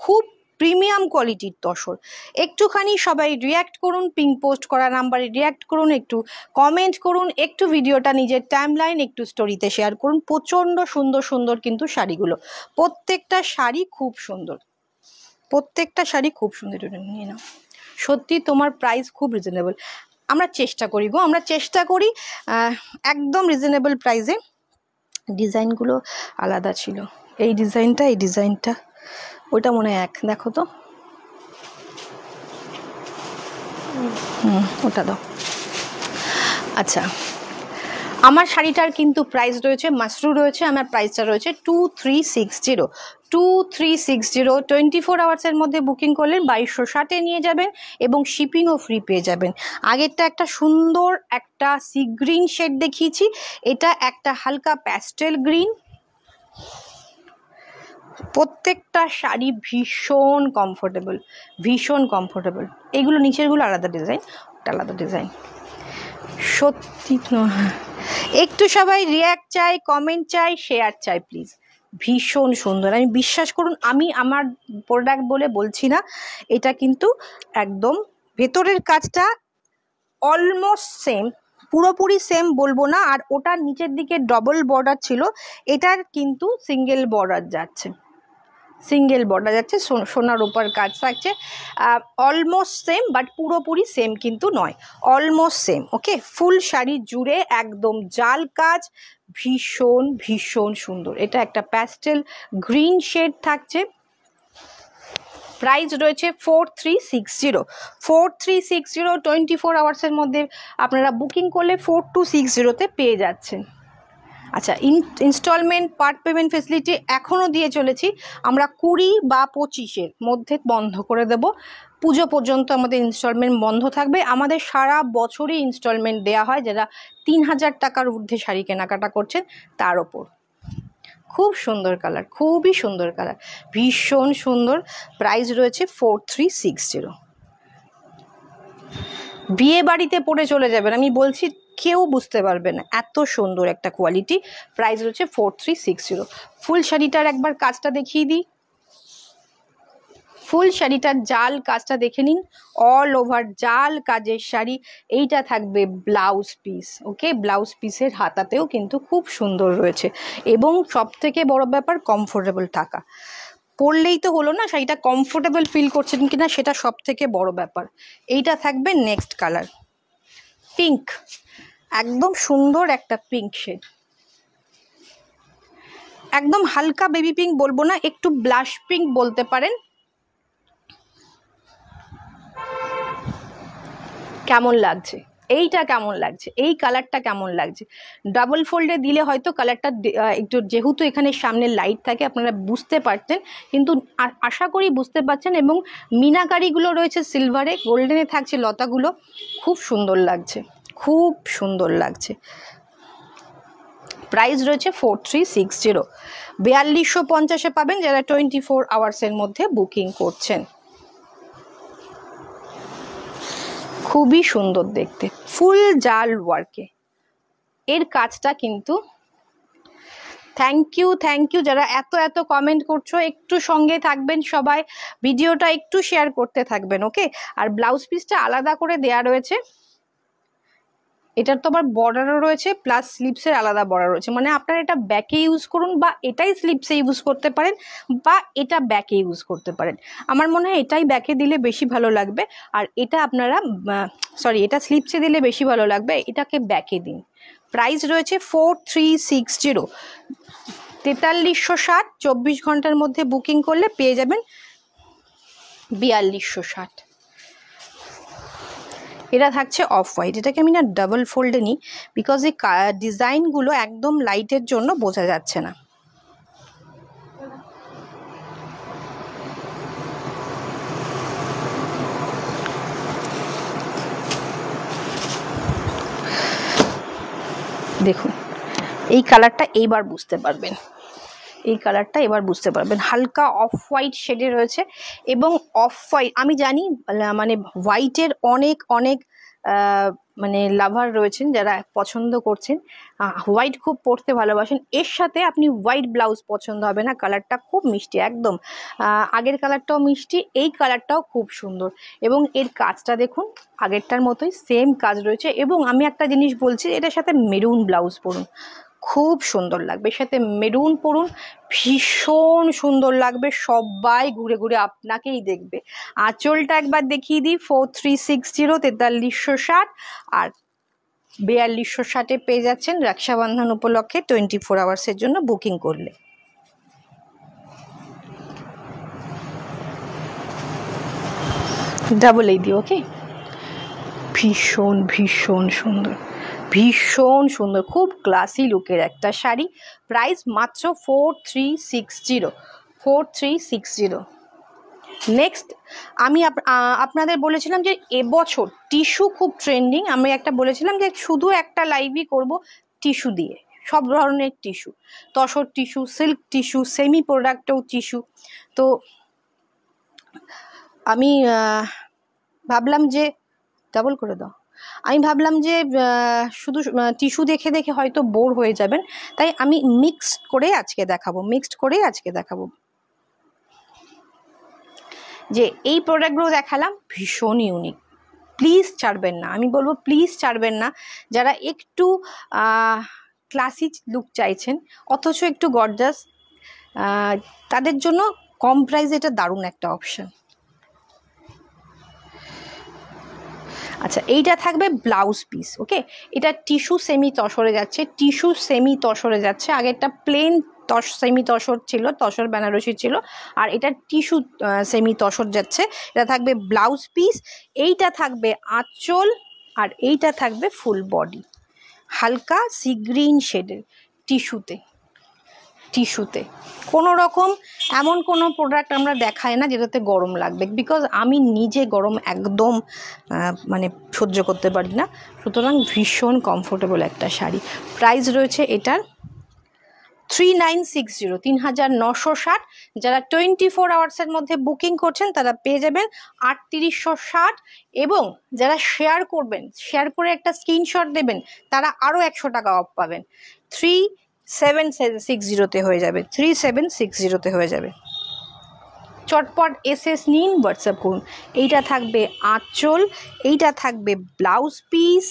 খুব প্রিমিয়াম কোয়ালিটির তসর একটুখানি সবাই রিয়্যাক্ট করুন পিং পোস্ট করা নাম্বারে রিয়্যাক্ট করুন একটু কমেন্ট করুন একটু ভিডিওটা নিজের টাইমলাইন একটু স্টোরিতে শেয়ার করুন প্রচণ্ড সুন্দর সুন্দর কিন্তু শাড়িগুলো প্রত্যেকটা শাড়ি খুব সুন্দর প্রত্যেকটা শাড়ি খুব সুন্দর নিয়ে নাও সত্যি তোমার প্রাইস খুব রিজনেবল আমরা চেষ্টা করি গো আমরা চেষ্টা করি একদম রিজনেবল প্রাইসে ডিজাইনগুলো আলাদা ছিল এই ডিজাইনটা এই ডিজাইনটা ওটা মনে এক দেখো তো হুম ওটা দাও আচ্ছা আমার শাড়িটার কিন্তু প্রাইস রয়েছে মাশরুম রয়েছে আমার প্রাইসটা রয়েছে two three six zero two three six zero twenty four আওয়ার্সের মধ্যে বুকিং করলেন বাইশশো ষাটে নিয়ে যাবেন এবং শিপিংও ফ্রি পেয়ে যাবেন আগেরটা একটা সুন্দর একটা সি গ্রিন শেড দেখিয়েছি এটা একটা হালকা প্যাস্টেল গ্রিন প্রত্যেকটা শাড়ি ভীষণ কমফোর্টেবল ভীষণ কমফোর্টেবল এগুলো নিচেরগুলো আলাদা ডিজাইন আলাদা ডিজাইন সত্যি একটু সবাই রিয়াক্ট চাই কমেন্ট চাই শেয়ার চাই প্লিজ ভীষণ সুন্দর আমি বিশ্বাস করুন আমি আমার প্রোডাক্ট বলে বলছি না এটা কিন্তু একদম ভেতরের কাজটা অলমোস্ট সেম পুরোপুরি সেম বলবো না আর ওটার নিচের দিকে ডবল বর্ডার ছিল এটার কিন্তু সিঙ্গেল বর্ডার যাচ্ছে সিঙ্গেল বর্ডার যাচ্ছে সোনার উপর কাজ থাকছে অলমোস্ট সেম বাট পুরোপুরি সেম কিন্তু নয় almost same okay full sari জুড়ে একদম জাল কাজ ভীষণ ভীষণ সুন্দর এটা একটা প্যাস্টেল গ্রিন শেড থাকছে প্রাইস রয়েছে four three six zero four three six zero twenty four আওয়ার্সের মধ্যে আপনারা বুকিং করলে ফোর টু সিক্স জিরোতে পেয়ে যাচ্ছেন আচ্ছা in installment part payment facility এখনও দিয়ে চলেছি আমরা কুড়ি বা পঁচিশের মধ্যে বন্ধ করে দেব পুজো পর্যন্ত আমাদের ইনস্টলমেন্ট বন্ধ থাকবে আমাদের সারা বছরই ইনস্টলমেন্ট দেয়া হয় যারা তিন হাজার টাকার ঊর্ধ্বে শাড়ি কেনাকাটা করছেন তার ওপর খুব সুন্দর কালার খুবই সুন্দর কালার ভীষণ সুন্দর প্রাইস রয়েছে ফোর থ্রি সিক্স জিরো বিয়ে বাড়িতে পড়ে চলে যাবেন আমি বলছি কেউ বুঝতে পারবে না এত সুন্দর একটা কোয়ালিটি প্রাইস রয়েছে four three six zero full শাড়িটার একবার কাজটা দেখিয়ে দিই ফুল শাড়িটার জাল কাজটা দেখে নিন অল ওভার জাল কাজের শাড়ি এইটা থাকবে ব্লাউজ পিস ওকে ব্লাউজ পিসের হাতাতেও কিন্তু খুব সুন্দর রয়েছে এবং সব থেকে বড় ব্যাপার কমফোর্টেবল থাকা পরলেই তো হলো না শাড়িটা কমফোর্টেবল ফিল করছেন কিনা সেটা সব থেকে বড় ব্যাপার এইটা থাকবে নেক্সট কালার পিঙ্ক একদম সুন্দর একটা পিঙ্ক শেড একদম হালকা বেবি পিঙ্ক বলবো না একটু ব্লাশ পিঙ্ক বলতে পারেন কেমন লাগছে এইটা কেমন লাগছে এই কালারটা কেমন লাগছে ডাবল ফোল্ডে দিলে হয়তো কালারটা একটু যেহেতু এখানে সামনে লাইট থাকে আপনারা বুঝতে পারতেন কিন্তু আশা করি বুঝতে পারছেন এবং মিনাকারিগুলো রয়েছে সিলভারে গোল্ডেনে থাকছে লতাগুলো খুব সুন্দর লাগছে খুব সুন্দর লাগছে প্রাইস রয়েছে ফোর থ্রি সিক্স জিরো বিয়াল্লিশশো পঞ্চাশে পাবেন যারা টোয়েন্টি ফোর আওয়ার্সের মধ্যে বুকিং করছেন খুবই সুন্দর দেখতে ফুল জাল ওয়ার্কে এর কাজটা কিন্তু থ্যাংক ইউ থ্যাংক ইউ যারা এত এত কমেন্ট করছো একটু সঙ্গে থাকবেন সবাই ভিডিওটা একটু শেয়ার করতে থাকবেন ওকে আর ব্লাউজ পিসটা আলাদা করে দেয়া রয়েছে এটার তো আবার বর্ডারও রয়েছে প্লাস স্লিপসের আলাদা বর্ডার রয়েছে মানে আপনারা এটা ব্যাকে ইউজ করুন বা এটাই স্লিপসে ইউজ করতে পারেন বা এটা ব্যাকে ইউজ করতে পারেন আমার মনে হয় এটাই ব্যাকে দিলে বেশি ভালো লাগবে আর এটা আপনারা সরি এটা স্লিপসে দিলে বেশি ভালো লাগবে এটাকে ব্যাকে দিন প্রাইস রয়েছে ফোর থ্রি সিক্স জিরো তেতাল্লিশশো ষাট চব্বিশ ঘন্টার মধ্যে বুকিং করলে পেয়ে যাবেন বিয়াল্লিশশো ষাট এটা থাকছে অফ হোয়াইট এটাকে আমি না ডাবল ফোল্ডে নিই বিকজ এই ডিজাইনগুলো একদম লাইটের জন্য বোঝা যাচ্ছে না দেখুন এই কালারটা এইবার বুঝতে পারবেন এই কালারটা এবার বুঝতে পারবেন হালকা অফ হোয়াইট শেডে রয়েছে এবং অফ হোয়াইট আমি জানি মানে হোয়াইটের অনেক অনেক মানে লাভার রয়েছেন যারা পছন্দ করছেন হোয়াইট খুব পরতে ভালোবাসেন এর সাথে আপনি হোয়াইট ব্লাউজ পছন্দ হবে না কালারটা খুব মিষ্টি একদম আগের কালারটাও মিষ্টি এই কালারটাও খুব সুন্দর এবং এর কাজটা দেখুন আগেরটার মতোই সেম কাজ রয়েছে এবং আমি একটা জিনিস বলছি এটার সাথে মেরুন ব্লাউজ পরুন খুব সুন্দর লাগবে সাথে মেরুন পরুন ভীষণ সুন্দর লাগবে সবাই ঘুরে ঘুরে আপনাকেই দেখবে আঁচলটা একবার দেখিয়ে দিই ফোর থ্রি সিক্স জিরো তেতাল্লিশশো ষাট আর বিয়াল্লিশশো ষাটে পেয়ে যাচ্ছেন রক্ষাবন্ধন উপলক্ষে টোয়েন্টি ফোর আওয়ার্সের জন্য বুকিং করলে ডাবল এই দিও ওকে ভীষণ ভীষণ সুন্দর ভীষণ সুন্দর খুব ক্লাসি লুকের একটা শাড়ি প্রাইস মাত্র four three six zero four three six zero next আমি আপনাদের বলেছিলাম যে এবছর টিস্যু খুব ট্রেন্ডিং আমি একটা বলেছিলাম যে শুধু একটা লাইভই করব টিস্যু দিয়ে সব ধরনের tissue tussar tissue silk tissue semi প্রোডাক্টও টিস্যু তো আমি ভাবলাম যে ডাবল করে দাও আমি ভাবলাম যে শুধু টিস্যু দেখে দেখে হয়তো বোর হয়ে যাবেন তাই আমি মিক্সড করে আজকে দেখাবো মিক্সড করে আজকে দেখাবো যে এই প্রোডাক্টগুলো দেখালাম ভীষণ ইউনিক প্লিজ ছাড়বেন না আমি বলবো প্লিজ ছাড়বেন না যারা একটু ক্লাসিক লুক চাইছেন অথচ একটু গর্জাস তাদের জন্য কম প্রাইজ এটা দারুণ একটা অপশান আচ্ছা এইটা থাকবে ব্লাউজ পিস ওকে এটা টিস্যু সেমি তসরে যাচ্ছে টিস্যু সেমি তসরে যাচ্ছে আগেরটা প্লেন তস সেমি তসর ছিল তসর বেনারসি ছিল আর এটা টিস্যু সেমি তসর যাচ্ছে এটা থাকবে ব্লাউজ পিস এইটা থাকবে আঁচল আর এইটা থাকবে ফুল বডি হালকা সি গ্রিন শেডের টিস্যুতে টিস্যুতে কোনো রকম এমন কোনো প্রোডাক্ট আমরা দেখাই না যেটাতে গরম লাগবে বিকজ আমি নিজে গরম একদম মানে সহ্য করতে পারি না সুতরাং ভীষণ কমফোর্টেবল একটা শাড়ি প্রাইস রয়েছে এটার থ্রি নাইন সিক্স জিরো তিন হাজার নশো ষাট যারা টোয়েন্টি ফোর আওয়ার্সের মধ্যে বুকিং করছেন তারা পেয়ে যাবেন আটত্রিশশো ষাট এবং যারা শেয়ার করবেন শেয়ার করে একটা স্ক্রিনশট দেবেন তারা আরও একশো টাকা অফ পাবেন থ্রি সেভেন সিক্স জিরোতে হয়ে যাবে থ্রি সেভেন সিক্স জিরোতে হয়ে যাবে চটপট এস নিন হোয়াটসঅ্যাপ করুন এইটা থাকবে আঁচল এইটা থাকবে ব্লাউজ পিস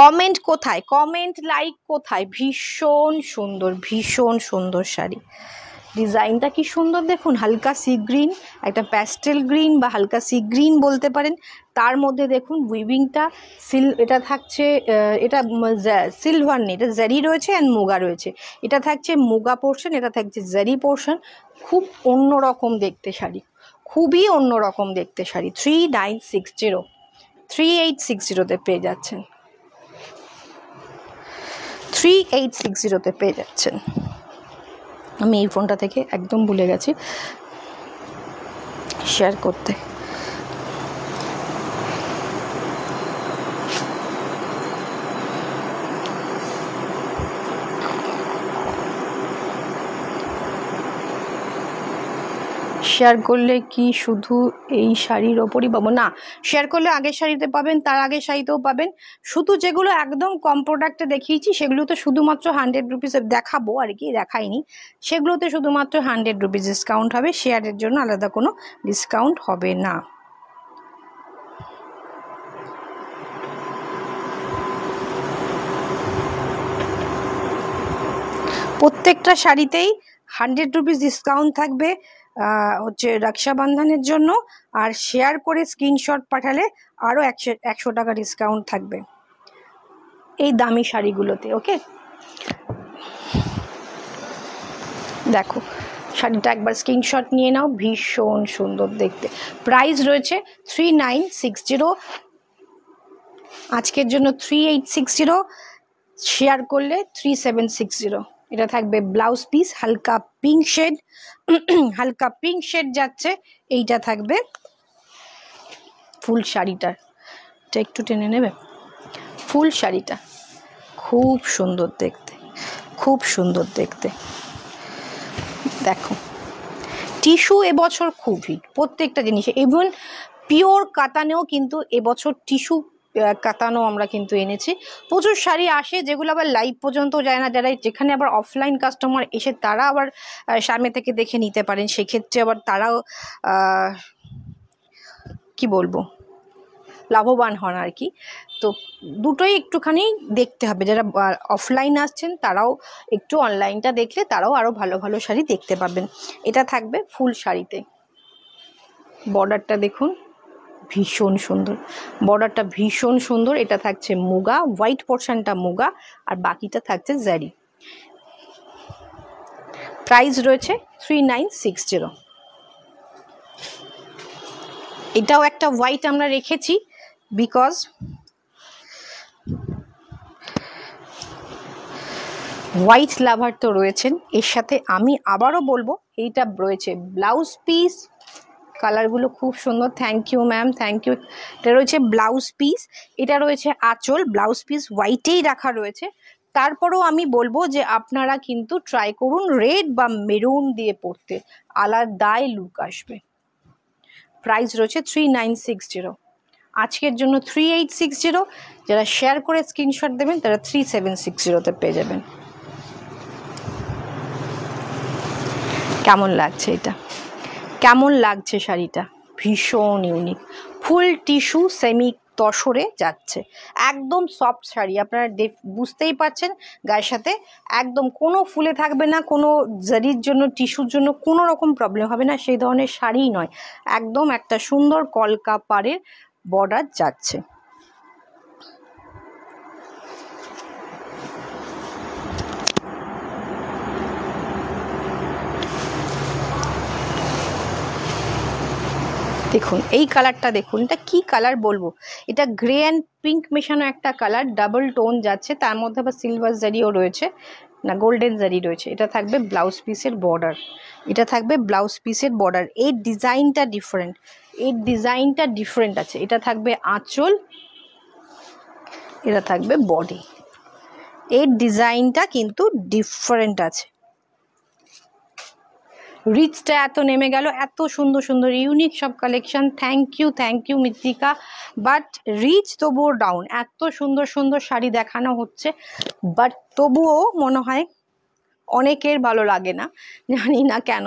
কমেন্ট কোথায় কমেন্ট লাইক কোথায় ভীষণ সুন্দর ভীষণ সুন্দর শাড়ি ডিজাইনটা কি সুন্দর দেখুন হালকা সি গ্রিন একটা প্যাস্টেল গ্রিন বা হালকা সি গ্রিন বলতে পারেন তার মধ্যে দেখুন উইভিংটা সিল এটা থাকছে এটা সিলভার নেই এটা জারি রয়েছে অ্যান্ড মুগা রয়েছে এটা থাকছে মুগা পোর্শন এটা থাকছে জারি পোর্শন খুব অন্য রকম দেখতে শাড়ি খুবই অন্য রকম দেখতে sari three nine six zero three eight six জিরোতে পেয়ে যাচ্ছেন থ্রি এইট সিক্স জিরোতে পেয়ে যাচ্ছেন আমি এই ফোনটা থেকে একদম ভুলে গেছি শেয়ার করতে শেয়ার করলে কি শুধু এই শাড়ির ওপরই পাবো না শেয়ার করলে আগের শাড়িতে পাবেন তার আগের শাড়িতেও পাবেন শুধু যেগুলো একদম কম প্রোডাক্টে দেখিয়েছি সেগুলো তো শুধুমাত্র হান্ড্রেড রুপিসে দেখাবো আর কি দেখাইনি সেগুলোতে শুধুমাত্র হান্ড্রেড রুপিস ডিসকাউন্ট হবে শেয়ারের জন্য আলাদা কোনো ডিসকাউন্ট হবে না প্রত্যেকটা শাড়িতেই হান্ড্রেড রুপিস ডিসকাউন্ট থাকবে হচ্ছে রক্ষাবন্ধনের জন্য আর শেয়ার করে স্ক্রিনশট পাঠালে আরও একশো একশো টাকা ডিসকাউন্ট থাকবে এই দামি শাড়িগুলোতে ওকে দেখো শাড়িটা একবার স্ক্রিনশট নিয়ে নাও ভীষণ সুন্দর দেখতে প্রাইস রয়েছে থ্রি নাইন সিক্স জিরো আজকের জন্য three eight six zero share করলে থ্রি সেভেন সিক্স জিরো এটা থাকবে ব্লাউজ পিস হালকা পিঙ্ক শেড হালকা পিঙ্ক শেড যাচ্ছে এইটা থাকবে ফুল শাড়িটার এটা একটু টেনে নেবে ফুল শাড়িটা খুব সুন্দর দেখতে খুব সুন্দর দেখতে দেখো টিস্যু এবছর খুব হিট প্রত্যেকটা জিনিস ইভেন পিওর কাতানেও কিন্তু এবছর টিস্যু কাতানো আমরা কিন্তু এনেছি প্রচুর শাড়ি আসে যেগুলো আবার লাইভ পর্যন্ত যায় না যারা যেখানে আবার অফলাইন কাস্টমার এসে তারা আবার সামনে থেকে দেখে নিতে পারেন সেক্ষেত্রে আবার তারাও কি বলবো লাভবান হন আর কি তো দুটোই একটুখানি দেখতে হবে যারা অফলাইন আসছেন তারাও একটু অনলাইনটা দেখলে তারাও আরও ভালো ভালো শাড়ি দেখতে পাবেন এটা থাকবে ফুল শাড়িতে বর্ডারটা দেখুন ভীষণ সুন্দর বর্ডারটা ভীষণ সুন্দর এটা থাকছে মুগা হোয়াইট পোর্শনটা মুগা আর বাকিটা থাকছে জারি প্রাইস রয়েছে থ্রি নাইন সিক্স জিরো এটাও একটা হোয়াইট আমরা রেখেছি বিকজ হোয়াইট লাভার তো রয়েছেন এর সাথে আমি আবারও বলবো এইটা রয়েছে ব্লাউজ পিস কালারগুলো খুব সুন্দর thank you ma'am thank you এটা রয়েছে ব্লাউজ পিস এটা রয়েছে আঁচল ব্লাউজ পিস হোয়াইটেই রাখা রয়েছে তারপরেও আমি বলবো যে আপনারা কিন্তু ট্রাই করুন রেড বা মেরুন দিয়ে পড়তে আলাদাই লুক আসবে প্রাইস রয়েছে থ্রি নাইন সিক্স জিরো আজকের জন্য থ্রি এইট সিক্স জিরো যারা শেয়ার করে স্ক্রিনশট দেবেন তারা থ্রি সেভেন সিক্স জিরোতে পেয়ে যাবেন কেমন লাগছে এটা কেমন লাগছে শাড়িটা ভীষণ ইউনিক ফুল টিস্যু সেমি তসরে যাচ্ছে একদম সফট শাড়ি আপনারা বুঝতেই পারছেন গায়ের সাথে একদম কোনো ফুলে থাকবে না কোনো জারির জন্য টিস্যুর জন্য কোনো রকম প্রবলেম হবে না সেই ধরনের শাড়ি নয় একদম একটা সুন্দর কলকা পাড়ের বর্ডার যাচ্ছে দেখুন এই কালারটা দেখুন এটা কি কালার বলবো এটা গ্রে অ্যান্ড পিঙ্ক মেশানো একটা কালার ডাবল টোন যাচ্ছে তার মধ্যে আবার সিলভার জারিও রয়েছে না গোল্ডেন জারি রয়েছে এটা থাকবে ব্লাউজ পিসের বর্ডার এটা থাকবে ব্লাউজ পিসের বর্ডার এর ডিজাইনটা ডিফারেন্ট এর ডিজাইনটা ডিফারেন্ট আছে এটা থাকবে আঁচল এটা থাকবে বডি এর ডিজাইনটা কিন্তু ডিফারেন্ট আছে রিচটা এত নেমে গেল এত সুন্দর সুন্দর ইউনিক সব collection thank you thank you Mitrika but rich তবুও ডাউন এত সুন্দর সুন্দর শাড়ি দেখানো হচ্ছে বাট তবুও মনে হয় অনেকের ভালো লাগে না জানি না কেন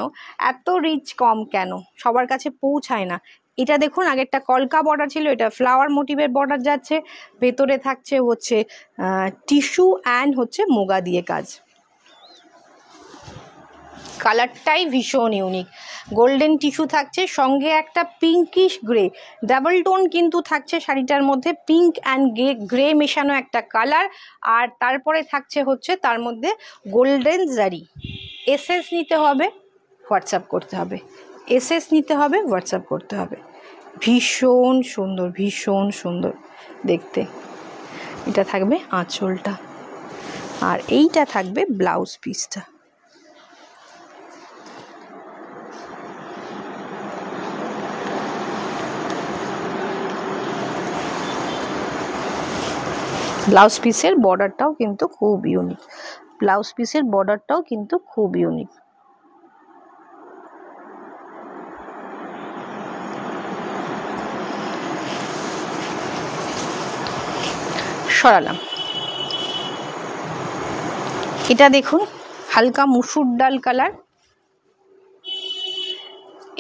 এত রিচ কম কেন সবার কাছে পৌঁছায় না এটা দেখুন আগেরটা কলকা বর্ডার ছিল এটা ফ্লাওয়ার মোটিভের বর্ডার যাচ্ছে ভেতরে থাকছে হচ্ছে টিস্যু অ্যান্ড হচ্ছে মোগা দিয়ে কাজ কালারটাই ভীষণ ইউনিক গোল্ডেন টিস্যু থাকছে সঙ্গে একটা পিঙ্কিশ গ্রে ডাবল টোন কিন্তু থাকছে শাড়িটার মধ্যে পিঙ্ক অ্যান্ড গ্রে গ্রে মেশানো একটা কালার আর তারপরে থাকছে হচ্ছে তার মধ্যে গোল্ডেন জারি এসএস নিতে হবে হোয়াটসঅ্যাপ করতে হবে এসএস নিতে হবে হোয়াটসঅ্যাপ করতে হবে ভীষণ সুন্দর ভীষণ সুন্দর দেখতে এটা থাকবে আঁচলটা আর এইটা থাকবে ব্লাউজ পিসটা ব্লাউজ পিসের বর্ডারটাও কিন্তু খুব ইউনিক ব্লাউজ পিসের বর্ডারটাও কিন্তু খুব ইউনিক সরালাম এটা দেখুন হালকা মুসুর ডাল কালার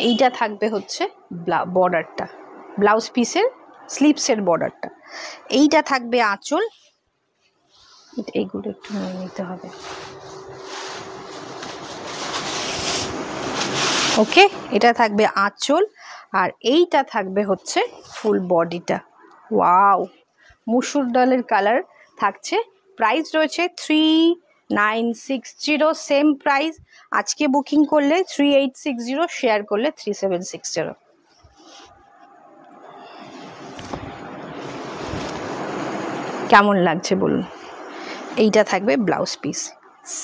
এইটা থাকবে হচ্ছে বর্ডারটা ব্লাউজ পিসের স্লিপসের বর্ডারটা এইটা থাকবে আঁচল এইগুলো একটু নিয়ে নিতে হবে ওকে এটা থাকবে আঁচল আর এইটা থাকবে হচ্ছে ফুল বডিটা ওয়াও মুসুর ডালের কালার থাকছে প্রাইস রয়েছে three nine six zero same price আজকে বুকিং করলে three eight six zero share করলে থ্রি সেভেন সিক্স জিরো কেমন লাগছে বলুন এইটা থাকবে blouse piece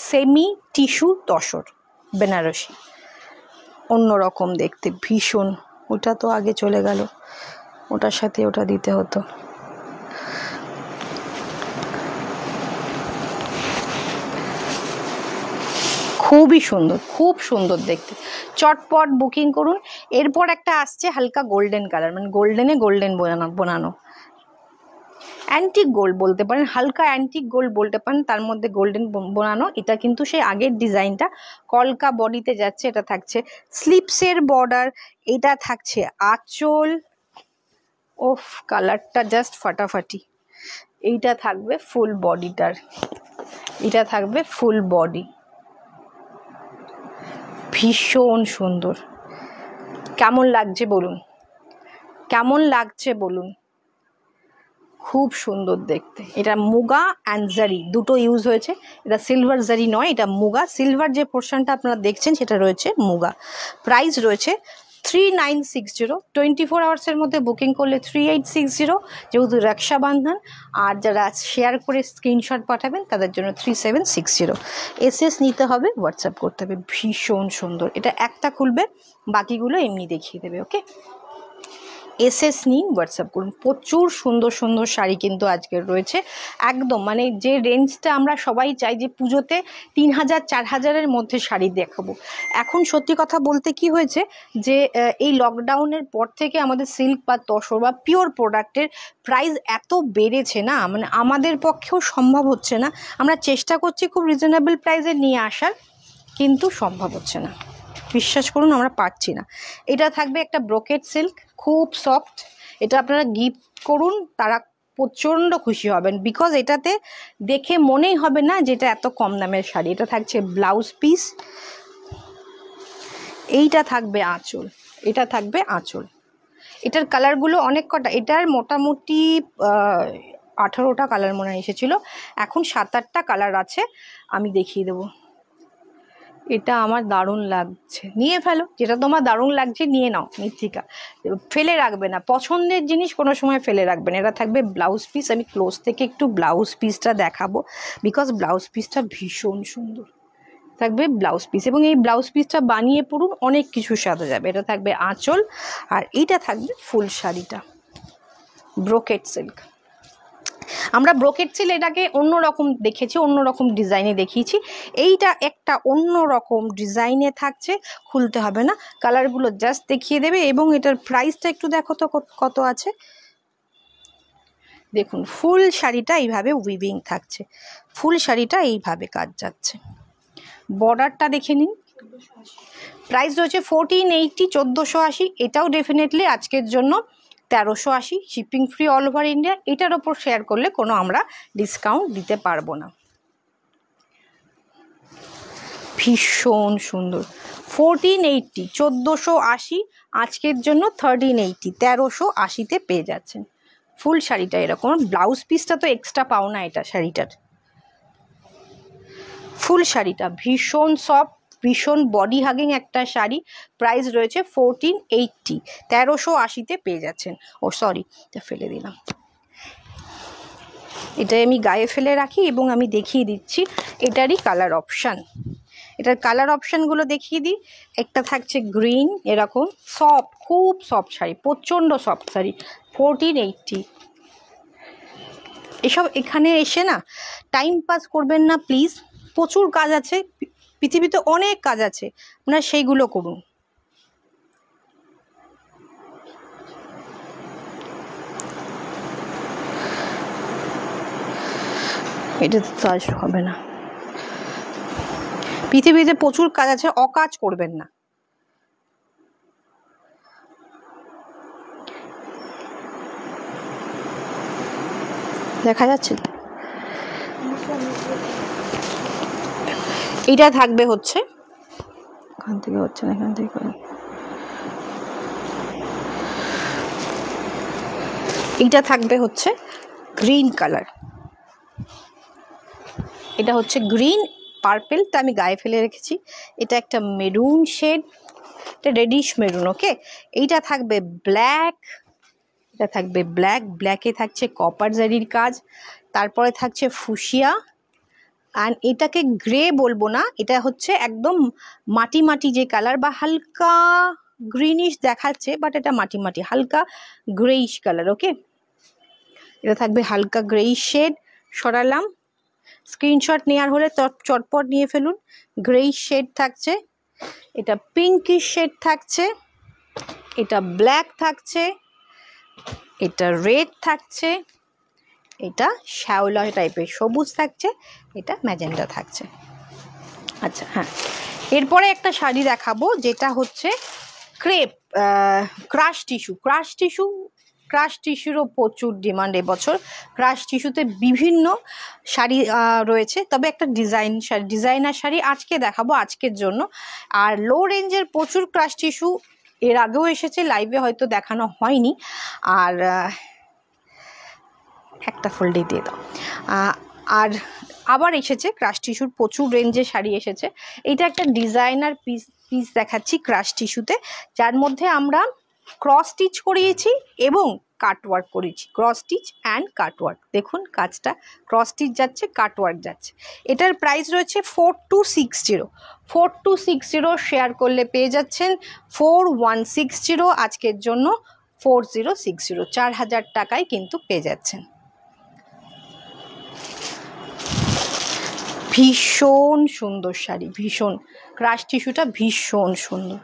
semi tissue tussar Banarasi অন্য রকম দেখতে ভীষণ ওটা তো আগে চলে গেল ওটার সাথে ওটা দিতে হতো খুবই সুন্দর খুব সুন্দর দেখতে চটপট বুকিং করুন এরপর একটা আসছে হালকা গোল্ডেন কালার মানে গোল্ডেনে গোল্ডেন বোনানো বোনানো অ্যান্টিক গোল্ড বলতে পারেন হালকা অ্যান্টিক গোল্ড বলতে পারেন তার মধ্যে গোল্ডেন বোনানো এটা কিন্তু সেই আগের ডিজাইনটা কলকা বডিতে যাচ্ছে এটা থাকছে স্লিপসের বর্ডার এটা থাকছে আঁচল ওফ কালারটা জাস্ট ফাটাফাটি এইটা থাকবে ফুল বডিটার এটা থাকবে ফুল বডি ভীষণ সুন্দর কেমন লাগছে বলুন কেমন লাগছে বলুন খুব সুন্দর দেখতে এটা মুগা অ্যান্ড জারি দুটো ইউজ হয়েছে এটা সিলভার জারি নয় এটা মুগা সিলভার যে পোর্শনটা আপনারা দেখছেন সেটা রয়েছে মুগা প্রাইস রয়েছে three nine six zero twenty four আওয়ার্সের মধ্যে বুকিং করলে থ্রি এইট সিক্স জিরো যেহেতু রক্ষাবন্ধন আর যারা শেয়ার করে স্ক্রিনশট পাঠাবেন তাদের জন্য three seven six zero SS নিতে হবে হোয়াটসঅ্যাপ করতে হবে ভীষণ সুন্দর এটা একটা খুলবে বাকিগুলো এমনি দেখিয়ে দেবে ওকে এস নিন হোয়াটসঅ্যাপ করুন প্রচুর সুন্দর সুন্দর শাড়ি কিন্তু আজকের রয়েছে একদম মানে যে রেঞ্জটা আমরা সবাই চাই যে পুজোতে তিন হাজার চার হাজারের মধ্যে শাড়ি দেখাবো এখন সত্যি কথা বলতে কি হয়েছে যে এই লকডাউনের পর থেকে আমাদের সিল্ক বা তসর বা পিওর প্রোডাক্টের প্রাইস এত বেড়েছে না মানে আমাদের পক্ষেও সম্ভব হচ্ছে না আমরা চেষ্টা করছি খুব রিজনেবল প্রাইসে নিয়ে আসার কিন্তু সম্ভব হচ্ছে না বিশ্বাস করুন আমরা পাচ্ছি না এটা থাকবে একটা ব্রোকেট সিল্ক খুব সফট এটা আপনারা গিফট করুন তারা প্রচণ্ড খুশি হবেন বিকজ এটাতে দেখে মনেই হবে না যেটা এত কম দামের শাড়ি এটা থাকছে ব্লাউজ পিস এইটা থাকবে আঁচল এটা থাকবে আঁচল এটার কালারগুলো অনেক কটা এটার মোটামুটি আঠারোটা কালার মনে হয় এসেছিলো এখন সাত আটটা কালার আছে আমি দেখিয়ে দেবো এটা আমার দারুণ লাগছে নিয়ে ফেলো যেটা তোমার দারুণ লাগছে নিয়ে নাও মিথিকা ফেলে রাখবে না পছন্দের জিনিস কোনো সময় ফেলে রাখবে না এটা থাকবে ব্লাউজ পিস আমি ক্লোজ থেকে একটু ব্লাউজ পিসটা দেখাবো বিকজ ব্লাউজ পিসটা ভীষণ সুন্দর থাকবে ব্লাউজ পিস এবং এই ব্লাউজ পিসটা বানিয়ে পড়ুন অনেক কিছুর সাথে যাবে এটা থাকবে আঁচল আর এইটা থাকবে ফুল শাড়িটা ব্রোকেট সিল্ক আমরা ব্রোকেট ছিল এটাকে অন্য রকম দেখেছি অন্য রকম ডিজাইনে দেখিয়েছি এইটা একটা অন্য রকম ডিজাইনে থাকছে খুলতে হবে না কালারগুলো জাস্ট দেখিয়ে দেবে এবং এটার প্রাইসটা একটু দেখো তো কত আছে দেখুন ফুল শাড়িটা এইভাবে উইভিং থাকছে ফুল শাড়িটা এইভাবে কাজ যাচ্ছে বর্ডারটা দেখে নিন প্রাইস রয়েছে ফোরটিন এইটটি চোদ্দোশো আশি এটাও ডেফিনেটলি আজকের জন্য তেরোশো আশি shipping free all over India এটার ওপর শেয়ার করলে কোনো আমরা ডিসকাউন্ট দিতে পারবো না ভীষণ সুন্দর ফোরটিন এইটটি চোদ্দোশো আশি আজকের জন্য থার্টিন এইটটি তেরোশো আশিতে পেয়ে যাচ্ছেন ফুল শাড়িটা এরকম ব্লাউজ পিসটা তো এক্সট্রা পাও না এটা শাড়িটার ফুল শাড়িটা ভীষণ সফট ভীষণ বডি হাগিং একটা শাড়ি প্রাইস রয়েছে ফোরটিন এইটটি তেরোশো আশিতে পেয়ে যাচ্ছেন ও সরি ফেলে দিলাম এটাই আমি গায়ে ফেলে রাখি এবং আমি দেখিয়ে দিচ্ছি এটারই কালার অপশান এটার কালার অপশানগুলো দেখিয়ে দিই একটা থাকছে গ্রিন এরকম সফট খুব সফট শাড়ি প্রচণ্ড সফট শাড়ি ফোরটিন এইটটি এসব এখানে এসে না টাইম পাস করবেন না প্লিজ প্রচুর কাজ আছে পৃথিবীতে অনেক কাজ আছে আপনার সেইগুলো করুন এটা তো কাজ হবে না পৃথিবীতে প্রচুর কাজ আছে অকাজ করবেন না দেখা যাচ্ছে এটা থাকবে হচ্ছে এখান থেকে হচ্ছে না এখান থেকে এটা থাকবে হচ্ছে গ্রিন কালার এটা হচ্ছে গ্রিন পার্পেল তা আমি গায়ে ফেলে রেখেছি এটা একটা মেরুন শেড এটা রেডিশ মেরুন ওকে এইটা থাকবে ব্ল্যাক এটা থাকবে ব্ল্যাক ব্ল্যাকে থাকছে কপার জারির কাজ তারপরে থাকছে ফুসিয়া অ্যান্ড এটাকে গ্রে বলবো না এটা হচ্ছে একদম মাটি মাটি যে কালার বা হালকা গ্রিনিশ দেখাচ্ছে বাট এটা মাটি মাটি হালকা গ্রেইশ কালার ওকে এটা থাকবে হালকা গ্রেইশ শেড সরালাম স্ক্রিনশট নেওয়ার হলে চটপট নিয়ে ফেলুন গ্রেইশ শেড থাকছে এটা পিঙ্কিশ শেড থাকছে এটা ব্ল্যাক থাকছে এটা রেড থাকছে এটা শ্যাওলা টাইপের সবুজ থাকছে এটা ম্যাজেন্ডা থাকছে আচ্ছা হ্যাঁ এরপরে একটা শাড়ি দেখাবো যেটা হচ্ছে crepe crush tissue crush tissue crush টিস্যুরও প্রচুর ডিমান্ড এবছর ক্রাশ টিস্যুতে বিভিন্ন শাড়ি রয়েছে তবে একটা ডিজাইন শাড়ি ডিজাইনার শাড়ি আজকে দেখাবো আজকের জন্য আর লো রেঞ্জের প্রচুর ক্রাশ টিস্যু এর আগেও এসেছে লাইভে হয়তো দেখানো হয়নি আর একটা ফোল্ডে দিয়ে দাও আর আবার এসেছে ক্রাশ টিস্যুর প্রচুর রেঞ্জে শাড়ি এসেছে এটা একটা ডিজাইনার পিস পিস দেখাচ্ছি ক্রাশ টিস্যুতে যার মধ্যে আমরা ক্রস স্টিচ করিয়েছি এবং কাটওয়ার্ক করেছি ক্রস স্টিচ অ্যান্ড কাটওয়ার্ক দেখুন কাজটা ক্রস স্টিচ যাচ্ছে কাটওয়ার্ক যাচ্ছে এটার প্রাইস রয়েছে four two six zero four two six zero share করলে পেয়ে যাচ্ছেন ফোর ওয়ান সিক্স জিরো আজকের জন্য ফোর জিরো সিক্স জিরো চার হাজার টাকায় কিন্তু পেয়ে যাচ্ছেন ভীষণ সুন্দর শাড়ি ভীষণ ক্রাশ টিস্যুটা ভীষণ সুন্দর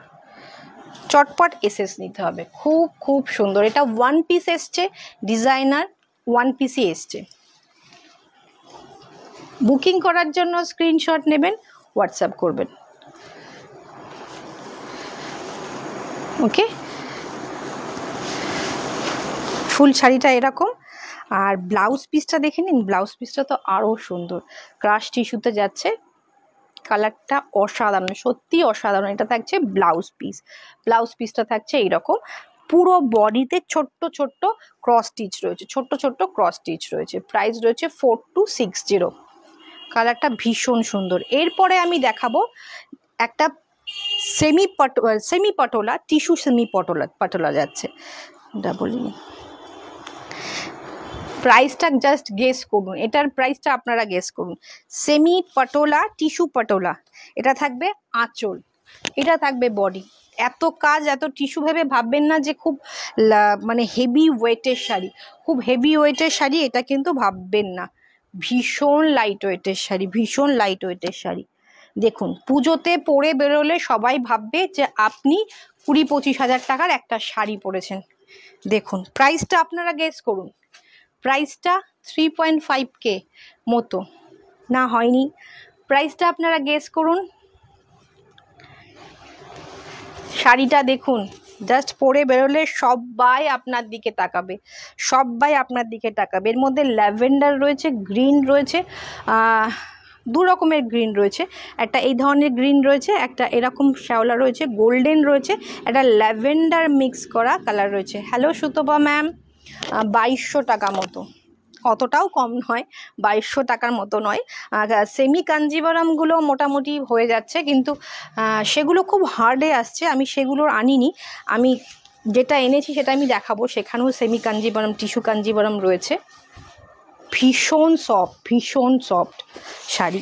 চটপট এসেস নিতে হবে খুব খুব সুন্দর এটা ওয়ান পিস এসছে ডিজাইনার ওয়ান পিসই এসছে বুকিং করার জন্য স্ক্রিনশট নেবেন হোয়াটসঅ্যাপ করবেন ওকে ফুল শাড়িটা এরকম আর ব্লাউজ পিসটা দেখে নিন ব্লাউজ পিসটা তো আরও সুন্দর ক্রাশ টিস্যুতে যাচ্ছে কালারটা অসাধারণ সত্যি অসাধারণ এটা থাকছে ব্লাউজ পিস ব্লাউজ পিসটা থাকছে এইরকম পুরো বডিতে ছোট্ট ছোট্ট ক্রস স্টিচ রয়েছে ছোট্ট ছোট্ট ক্রস স্টিচ রয়েছে প্রাইস রয়েছে ফোর টু সিক্স জিরো কালারটা ভীষণ সুন্দর এরপরে আমি দেখাবো একটা সেমি পট semi patola tissue semi patola patola যাচ্ছে ডাবল প্রাইসটা জাস্ট গেস করুন এটার প্রাইসটা আপনারা গেস করুন সেমি পটোলা টিস্যু পটোলা এটা থাকবে আঁচল এটা থাকবে বডি এত কাজ এত টিস্যু ভেবে ভাববেন না যে খুব মানে হেভি ওয়েটের শাড়ি খুব হেভি ওয়েটের শাড়ি এটা কিন্তু ভাববেন না ভীষণ লাইট ওয়েটের শাড়ি ভীষণ লাইট ওয়েটের শাড়ি দেখুন পুজোতে পরে বেরোলে সবাই ভাববে যে আপনি কুড়ি পঁচিশ হাজার টাকার একটা শাড়ি পরেছেন দেখুন প্রাইসটা আপনারা গেস করুন প্রাইসটা থ্রি পয়েন্ট ফাইভ কে মতো না হয়নি প্রাইসটা আপনারা গেস করুন শাড়িটা দেখুন জাস্ট পরে বেরোলে সবাই আপনার দিকে তাকাবে সবাই আপনার দিকে তাকাবে এর মধ্যে ল্যাভেন্ডার রয়েছে গ্রিন রয়েছে দু রকমের গ্রিন রয়েছে একটা এই ধরনের গ্রিন রয়েছে একটা এরকম শ্যাওলা রয়েছে গোল্ডেন রয়েছে একটা ল্যাভেন্ডার মিক্স করা কালার রয়েছে হ্যালো সুতপা ম্যাম বাইশশো টাকা মতো অতটাও কম নয় বাইশশো টাকার মতো নয় সেমি কাঞ্জিবরামগুলো মোটামুটি হয়ে যাচ্ছে কিন্তু সেগুলো খুব হার্ডে আসছে আমি সেগুলোর আনিনি আমি যেটা এনেছি সেটা আমি দেখাবো সেখানেও সেমি কাঞ্জিবরম টিস্যু কাঞ্জিবরম রয়েছে ভীষণ সফট ভীষণ সফট শাড়ি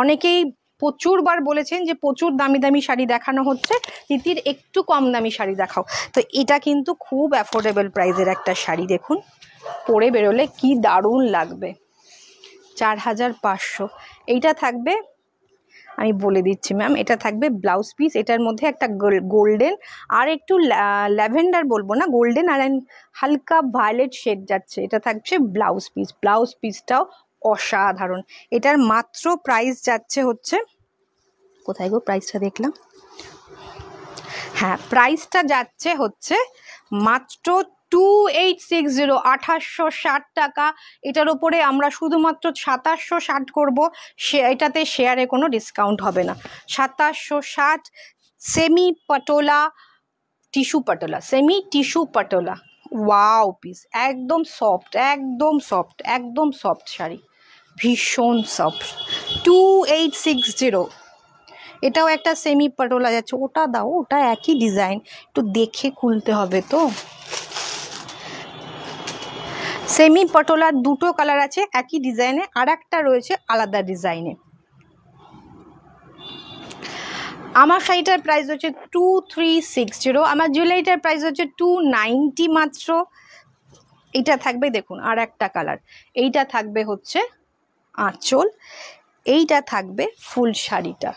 অনেকেই প্রচুরবার বলেছেন যে প্রচুর দামি দামি শাড়ি দেখানো হচ্ছে তিতির একটু কম দামি শাড়ি দেখাও তো এটা কিন্তু খুব অ্যাফোর্ডেবল প্রাইসের একটা শাড়ি দেখুন পরে বেরোলে কি দারুণ লাগবে চার হাজার পাঁচশো এইটা থাকবে আমি বলে দিচ্ছি ম্যাম এটা থাকবে ব্লাউজ পিস এটার মধ্যে একটা গোল্ডেন আর একটু ল্যাভেন্ডার বলবো না গোল্ডেন আর হালকা ভায়োলেট শেড যাচ্ছে এটা থাকছে ব্লাউজ পিস ব্লাউজ পিসটাও অসাধারণ এটার মাত্র প্রাইস যাচ্ছে হচ্ছে কোথায় গো প্রাইসটা দেখলাম হ্যাঁ প্রাইসটা যাচ্ছে হচ্ছে মাত্র টু এইট সিক্স জিরো আঠাশশো ষাট টাকা এটার ওপরে আমরা শুধুমাত্র সাতাশশো ষাট করবো সে এটাতে শেয়ারে কোনো ডিসকাউন্ট হবে না সাতাশশো ষাট semi patola tissue patola semi tissue patola wow piece একদম সফট একদম সফট একদম সফট শাড়ি ভীষণ soft two eight six zero এটাও একটা সেমি পাটোলা যাচ্ছে ওটা দাও ওটা একই ডিজাইন একটু দেখে খুলতে হবে তো সেমি পটোলার দুটো কালার আছে একই ডিজাইনে আর একটা রয়েছে আলাদা ডিজাইনে আমার শাড়িটার প্রাইস হচ্ছে টু থ্রি সিক্স জিরো আমার জুয়েলারিটার প্রাইস হচ্ছে টু নাইনটি মাত্র এইটা থাকবে দেখুন আর একটা কালার এইটা থাকবে হচ্ছে আঁচল এইটা থাকবে ফুল শাড়িটা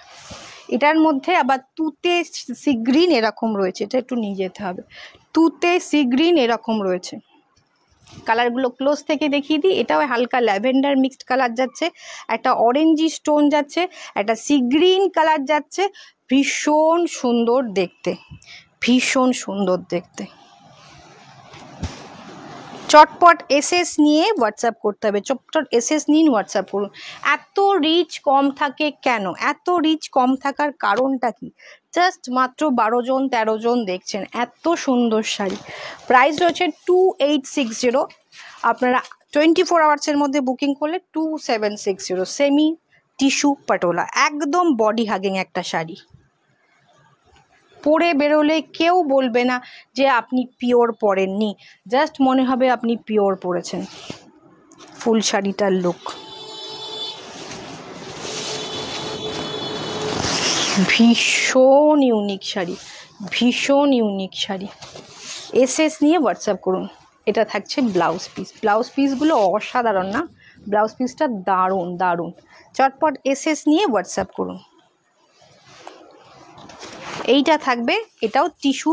এটার মধ্যে আবার তুতে সি গ্রিন এরকম রয়েছে এটা একটু নিয়ে যেতে হবে তুতে সি গ্রিন এরকম রয়েছে কালারগুলো ক্লোজ থেকে দেখিয়ে দিই এটাও হালকা ল্যাভেন্ডার মিক্সড কালার যাচ্ছে একটা অরেঞ্জি স্টোন যাচ্ছে একটা সি গ্রিন কালার যাচ্ছে ভীষণ সুন্দর দেখতে ভীষণ সুন্দর দেখতে চটপট এসএস নিয়ে হোয়াটসঅ্যাপ করতে হবে চটপট এসএস নিন হোয়াটসঅ্যাপ করুন এত রিচ কম থাকে কেন এত রিচ কম থাকার কারণটা কি জাস্ট মাত্র বারো জন তেরো জন দেখছেন এত সুন্দর শাড়ি প্রাইস রয়েছে টু এইট সিক্স জিরো আপনারা টোয়েন্টি ফোর আওয়ার্সের মধ্যে বুকিং করলে two seven six zero semi tissue patola একদম বডি হাগিং একটা শাড়ি পরে বেরোলে কেউ বলবে না যে আপনি পিওর পরেননি জাস্ট মনে হবে আপনি পিওর পরেছেন ফুল শাড়িটার লুক ভীষণ ইউনিক শাড়ি ভীষণ ইউনিক শাড়ি এস এস নিয়ে হোয়াটসঅ্যাপ করুন এটা থাকছে ব্লাউজ পিস ব্লাউজ পিসগুলো অসাধারণ না ব্লাউজ পিসটা দারুণ দারুণ চটপট এস এস নিয়ে হোয়াটসঅ্যাপ করুন এইটা থাকবে এটাও টিস্যু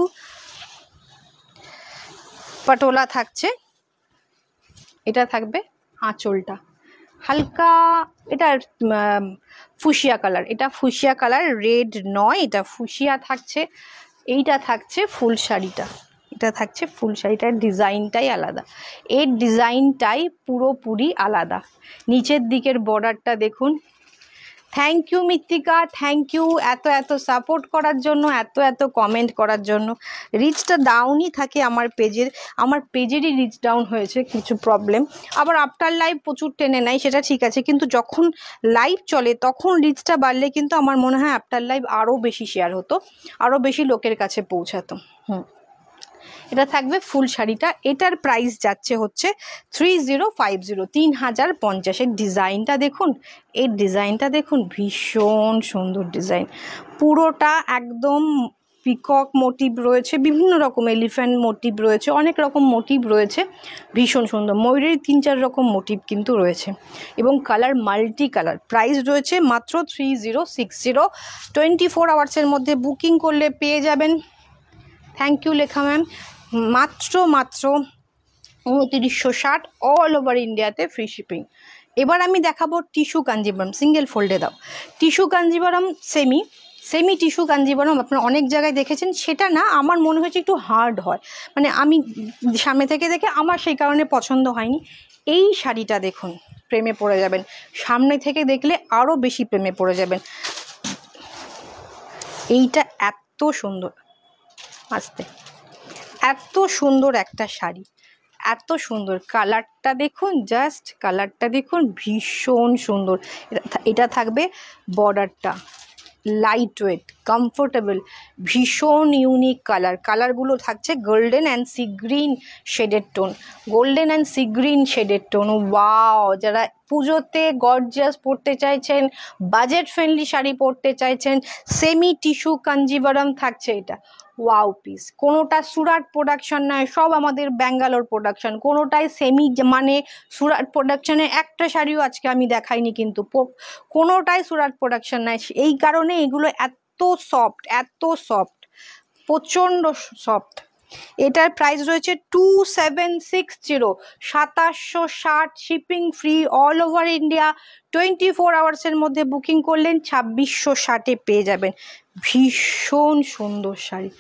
পটোলা থাকছে এটা থাকবে আঁচলটা হালকা এটা ফুসিয়া কালার এটা ফুসিয়া কালার রেড নয় এটা ফুসিয়া থাকছে এইটা থাকছে ফুল শাড়িটা এটা থাকছে ফুল শাড়িটার ডিজাইনটাই আলাদা এর ডিজাইনটাই পুরোপুরি আলাদা নিচের দিকের বর্ডারটা দেখুন thank you Mrittika thank you এত এত সাপোর্ট করার জন্য এত এত কমেন্ট করার জন্য রিচটা ডাউনই থাকে আমার পেজের আমার পেজেরই রিচ ডাউন হয়েছে কিছু প্রবলেম আবার আফটার লাইভ প্রচুর টেনে নেয় সেটা ঠিক আছে কিন্তু যখন লাইভ চলে তখন রিচটা বাড়লে কিন্তু আমার মনে হয় আফটার লাইভ আরও বেশি শেয়ার হতো আরও বেশি লোকের কাছে পৌঁছাতো হুম এটা থাকবে ফুল শাড়িটা এটার প্রাইস যাচ্ছে হচ্ছে থ্রি জিরো ফাইভ জিরো তিন হাজার পঞ্চাশের ডিজাইনটা দেখুন এই ডিজাইনটা দেখুন ভীষণ সুন্দর ডিজাইন পুরোটা একদম পিকক মোটিভ রয়েছে বিভিন্ন রকম এলিফ্যান্ট মোটিভ রয়েছে অনেক রকম মোটিভ রয়েছে ভীষণ সুন্দর ময়ূরের তিন চার রকম মোটিভ কিন্তু রয়েছে এবং কালার মাল্টি কালার প্রাইস রয়েছে মাত্র three zero six zero twenty four আওয়ার্সের মধ্যে বুকিং করলে পেয়ে যাবেন থ্যাংক ইউ লেখা ম্যাম মাত্র মাত্র উনতিরিশশো ষাট অল ওভার ইন্ডিয়াতে ফ্রি শিপিং এবার আমি দেখাবো টিস্যু কাঞ্জিভারম সিঙ্গেল ফোল্ডে দাও tissue Kanjivaram semi semi tissue Kanjivaram আপনারা অনেক জায়গায় দেখেছেন সেটা না আমার মনে হয়েছে একটু হার্ড হয় মানে আমি সামনে থেকে দেখে আমার সেই কারণে পছন্দ হয়নি এই শাড়িটা দেখুন প্রেমে পড়ে যাবেন সামনে থেকে দেখলে আরও বেশি প্রেমে পড়ে যাবেন এইটা এত সুন্দর আসতে এত সুন্দর একটা শাড়ি এত সুন্দর কালারটা দেখুন জাস্ট কালারটা দেখুন ভীষণ সুন্দর এটা থাকবে বর্ডারটা লাইট ওয়েট কমফোর্টেবল ভীষণ ইউনিক কালার কালারগুলো থাকছে গোল্ডেন অ্যান্ড সি গ্রিন শেডের tone golden and sea green শেডের টোন ওয়াও যারা পুজোতে গর্জাস পরতে চাইছেন বাজেট ফ্রেন্ডলি শাড়ি পরতে চাইছেন সেমি টিস্যু কাঞ্জিভারম থাকছে এটা ওয়াও পিস কোনোটা সুরাট প্রোডাকশন নয় সব আমাদের ব্যাঙ্গালোর প্রোডাকশন কোনোটাই সেমি মানে সুরাট প্রোডাকশনে একটা শাড়িও আজকে আমি দেখাইনি কিন্তু কোনোটাই সুরাট প্রোডাকশন নয় এই কারণে এগুলো এত সফট এত সফট প্রচণ্ড সফট এটার প্রাইস রয়েছে টু সেভেন সিক্স জিরো সাতাশশো ষাট shipping free all over India twenty four আওয়ার্সের মধ্যে বুকিং করলেন ছাব্বিশশো ষাটে পেয়ে যাবেন ভীষণ সুন্দর শাড়ি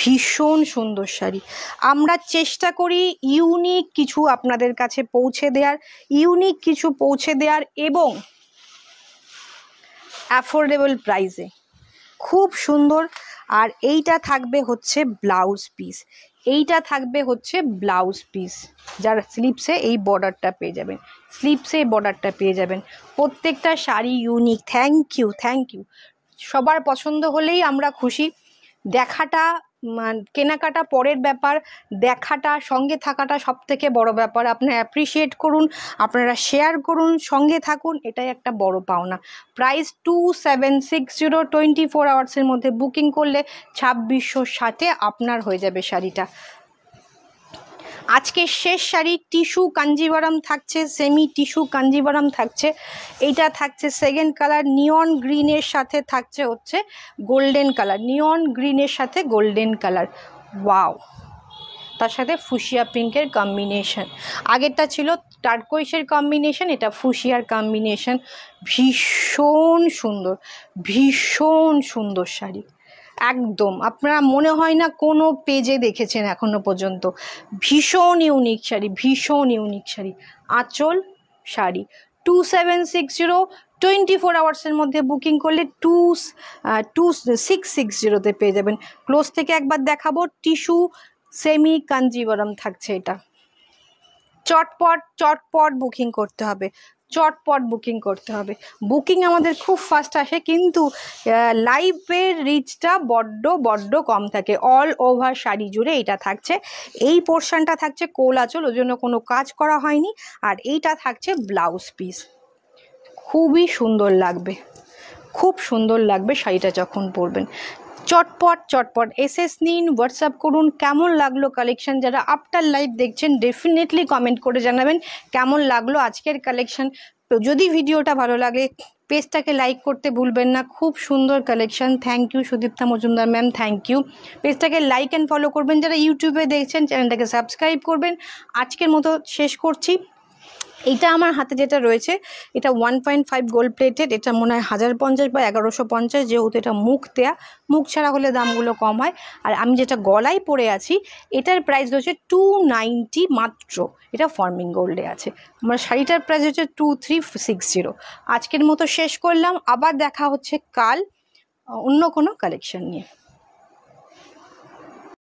ভীষণ সুন্দর শাড়ি আমরা চেষ্টা করি ইউনিক কিছু আপনাদের কাছে পৌঁছে দেওয়ার ইউনিক কিছু পৌঁছে দেওয়ার এবং অ্যাফোর্ডেবল প্রাইসে খুব সুন্দর আর এইটা থাকবে হচ্ছে ব্লাউজ পিস এইটা থাকবে হচ্ছে ব্লাউজ পিস যার স্লিপসে এই বর্ডারটা পেয়ে যাবেন স্লিপসে এই বর্ডারটা পেয়ে যাবেন প্রত্যেকটা sari unique thank you thank you সবার পছন্দ হলেই আমরা খুশি দেখাটা কেনাকাটা পরের ব্যাপার দেখাটা সঙ্গে থাকাটা সব থেকে বড় ব্যাপার আপনারা অ্যাপ্রিসিয়েট করুন আপনারা শেয়ার করুন সঙ্গে থাকুন এটাই একটা বড় পাওনা price two seven six zero twenty four আওয়ার্সের মধ্যে বুকিং করলে ছাব্বিশশো ষাটে আপনার হয়ে যাবে শাড়িটা আজকে শেষ শাড়ি টিস্যু কাঞ্জিবরম থাকছে সেমি টিস্যু কাঞ্জিবরম থাকছে এইটা থাকছে সেকেন্ড কালার নিয়ন গ্রিনের সাথে থাকছে হচ্ছে গোল্ডেন কালার নিয়ন গ্রিনের সাথে গোল্ডেন কালার ওয়াও তার সাথে ফুসিয়া পিঙ্কের কম্বিনেশন আগেরটা ছিল টার্কোইসের কম্বিনেশন এটা ফুসিয়ার কম্বিনেশন ভীষণ সুন্দর ভীষণ সুন্দর শাড়ি একদম আপনারা মনে হয় না কোনো পেজে দেখেছেন এখনো পর্যন্ত ভীষণ ইউনিক শাড়ি ভীষণ ইউনিক শাড়ি আঁচল sari two seven six zero twenty four আওয়ার্সের মধ্যে বুকিং করলে টু টু সিক্স সিক্স জিরোতে পেয়ে যাবেন ক্লোজ থেকে একবার দেখাবো টিস্যু সেমি কাঞ্জিবরম থাকছে এটা চটপট চটপট বুকিং করতে হবে চটপট বুকিং করতে হবে বুকিং আমাদের খুব ফাস্ট আসে কিন্তু লাইভের রিচটা বড্ড বড্ড কম থাকে অল ওভার শাড়ি জুড়ে এটা থাকছে এই পোর্শনটা থাকছে কোলাচল ওই জন্য কোনো কাজ করা হয়নি আর এইটা থাকছে ব্লাউজ পিস খুবই সুন্দর লাগবে খুব সুন্দর লাগবে শাড়িটা যখন পরবেন চটপট চটপট এসএস নিন হোয়াটসঅ্যাপ করুন কেমন লাগলো কালেকশন যারা আফটার লাইভ দেখছেন ডেফিনেটলি কমেন্ট করে জানাবেন কেমন লাগলো আজকের কালেকশন তো যদি ভিডিওটা ভালো লাগে পেজটাকে লাইক করতে ভুলবেন না খুব সুন্দর collection thank you Sudipta Majumdar ma'am thank you পেজটাকে লাইক অ্যান্ড ফলো করবেন যারা ইউটিউবে দেখছেন চ্যানেলটাকে সাবস্ক্রাইব করবেন আজকের মতো শেষ করছি এটা আমার হাতে যেটা রয়েছে এটা one point five gold plated এটা মনে হয় হাজার পঞ্চাশ বা এগারোশো পঞ্চাশ যেহেতু এটা মুখ দেয়া মুখ ছাড়া হলে দামগুলো কম হয় আর আমি যেটা গলায় পরে আছি এটার প্রাইস রয়েছে টু নাইনটি মাত্র এটা ফর্মিং গোল্ডে আছে আমার শাড়িটার প্রাইস হচ্ছে টু থ্রি সিক্স জিরো আজকের মতো শেষ করলাম আবার দেখা হচ্ছে কাল অন্য কোনো কালেকশন নিয়ে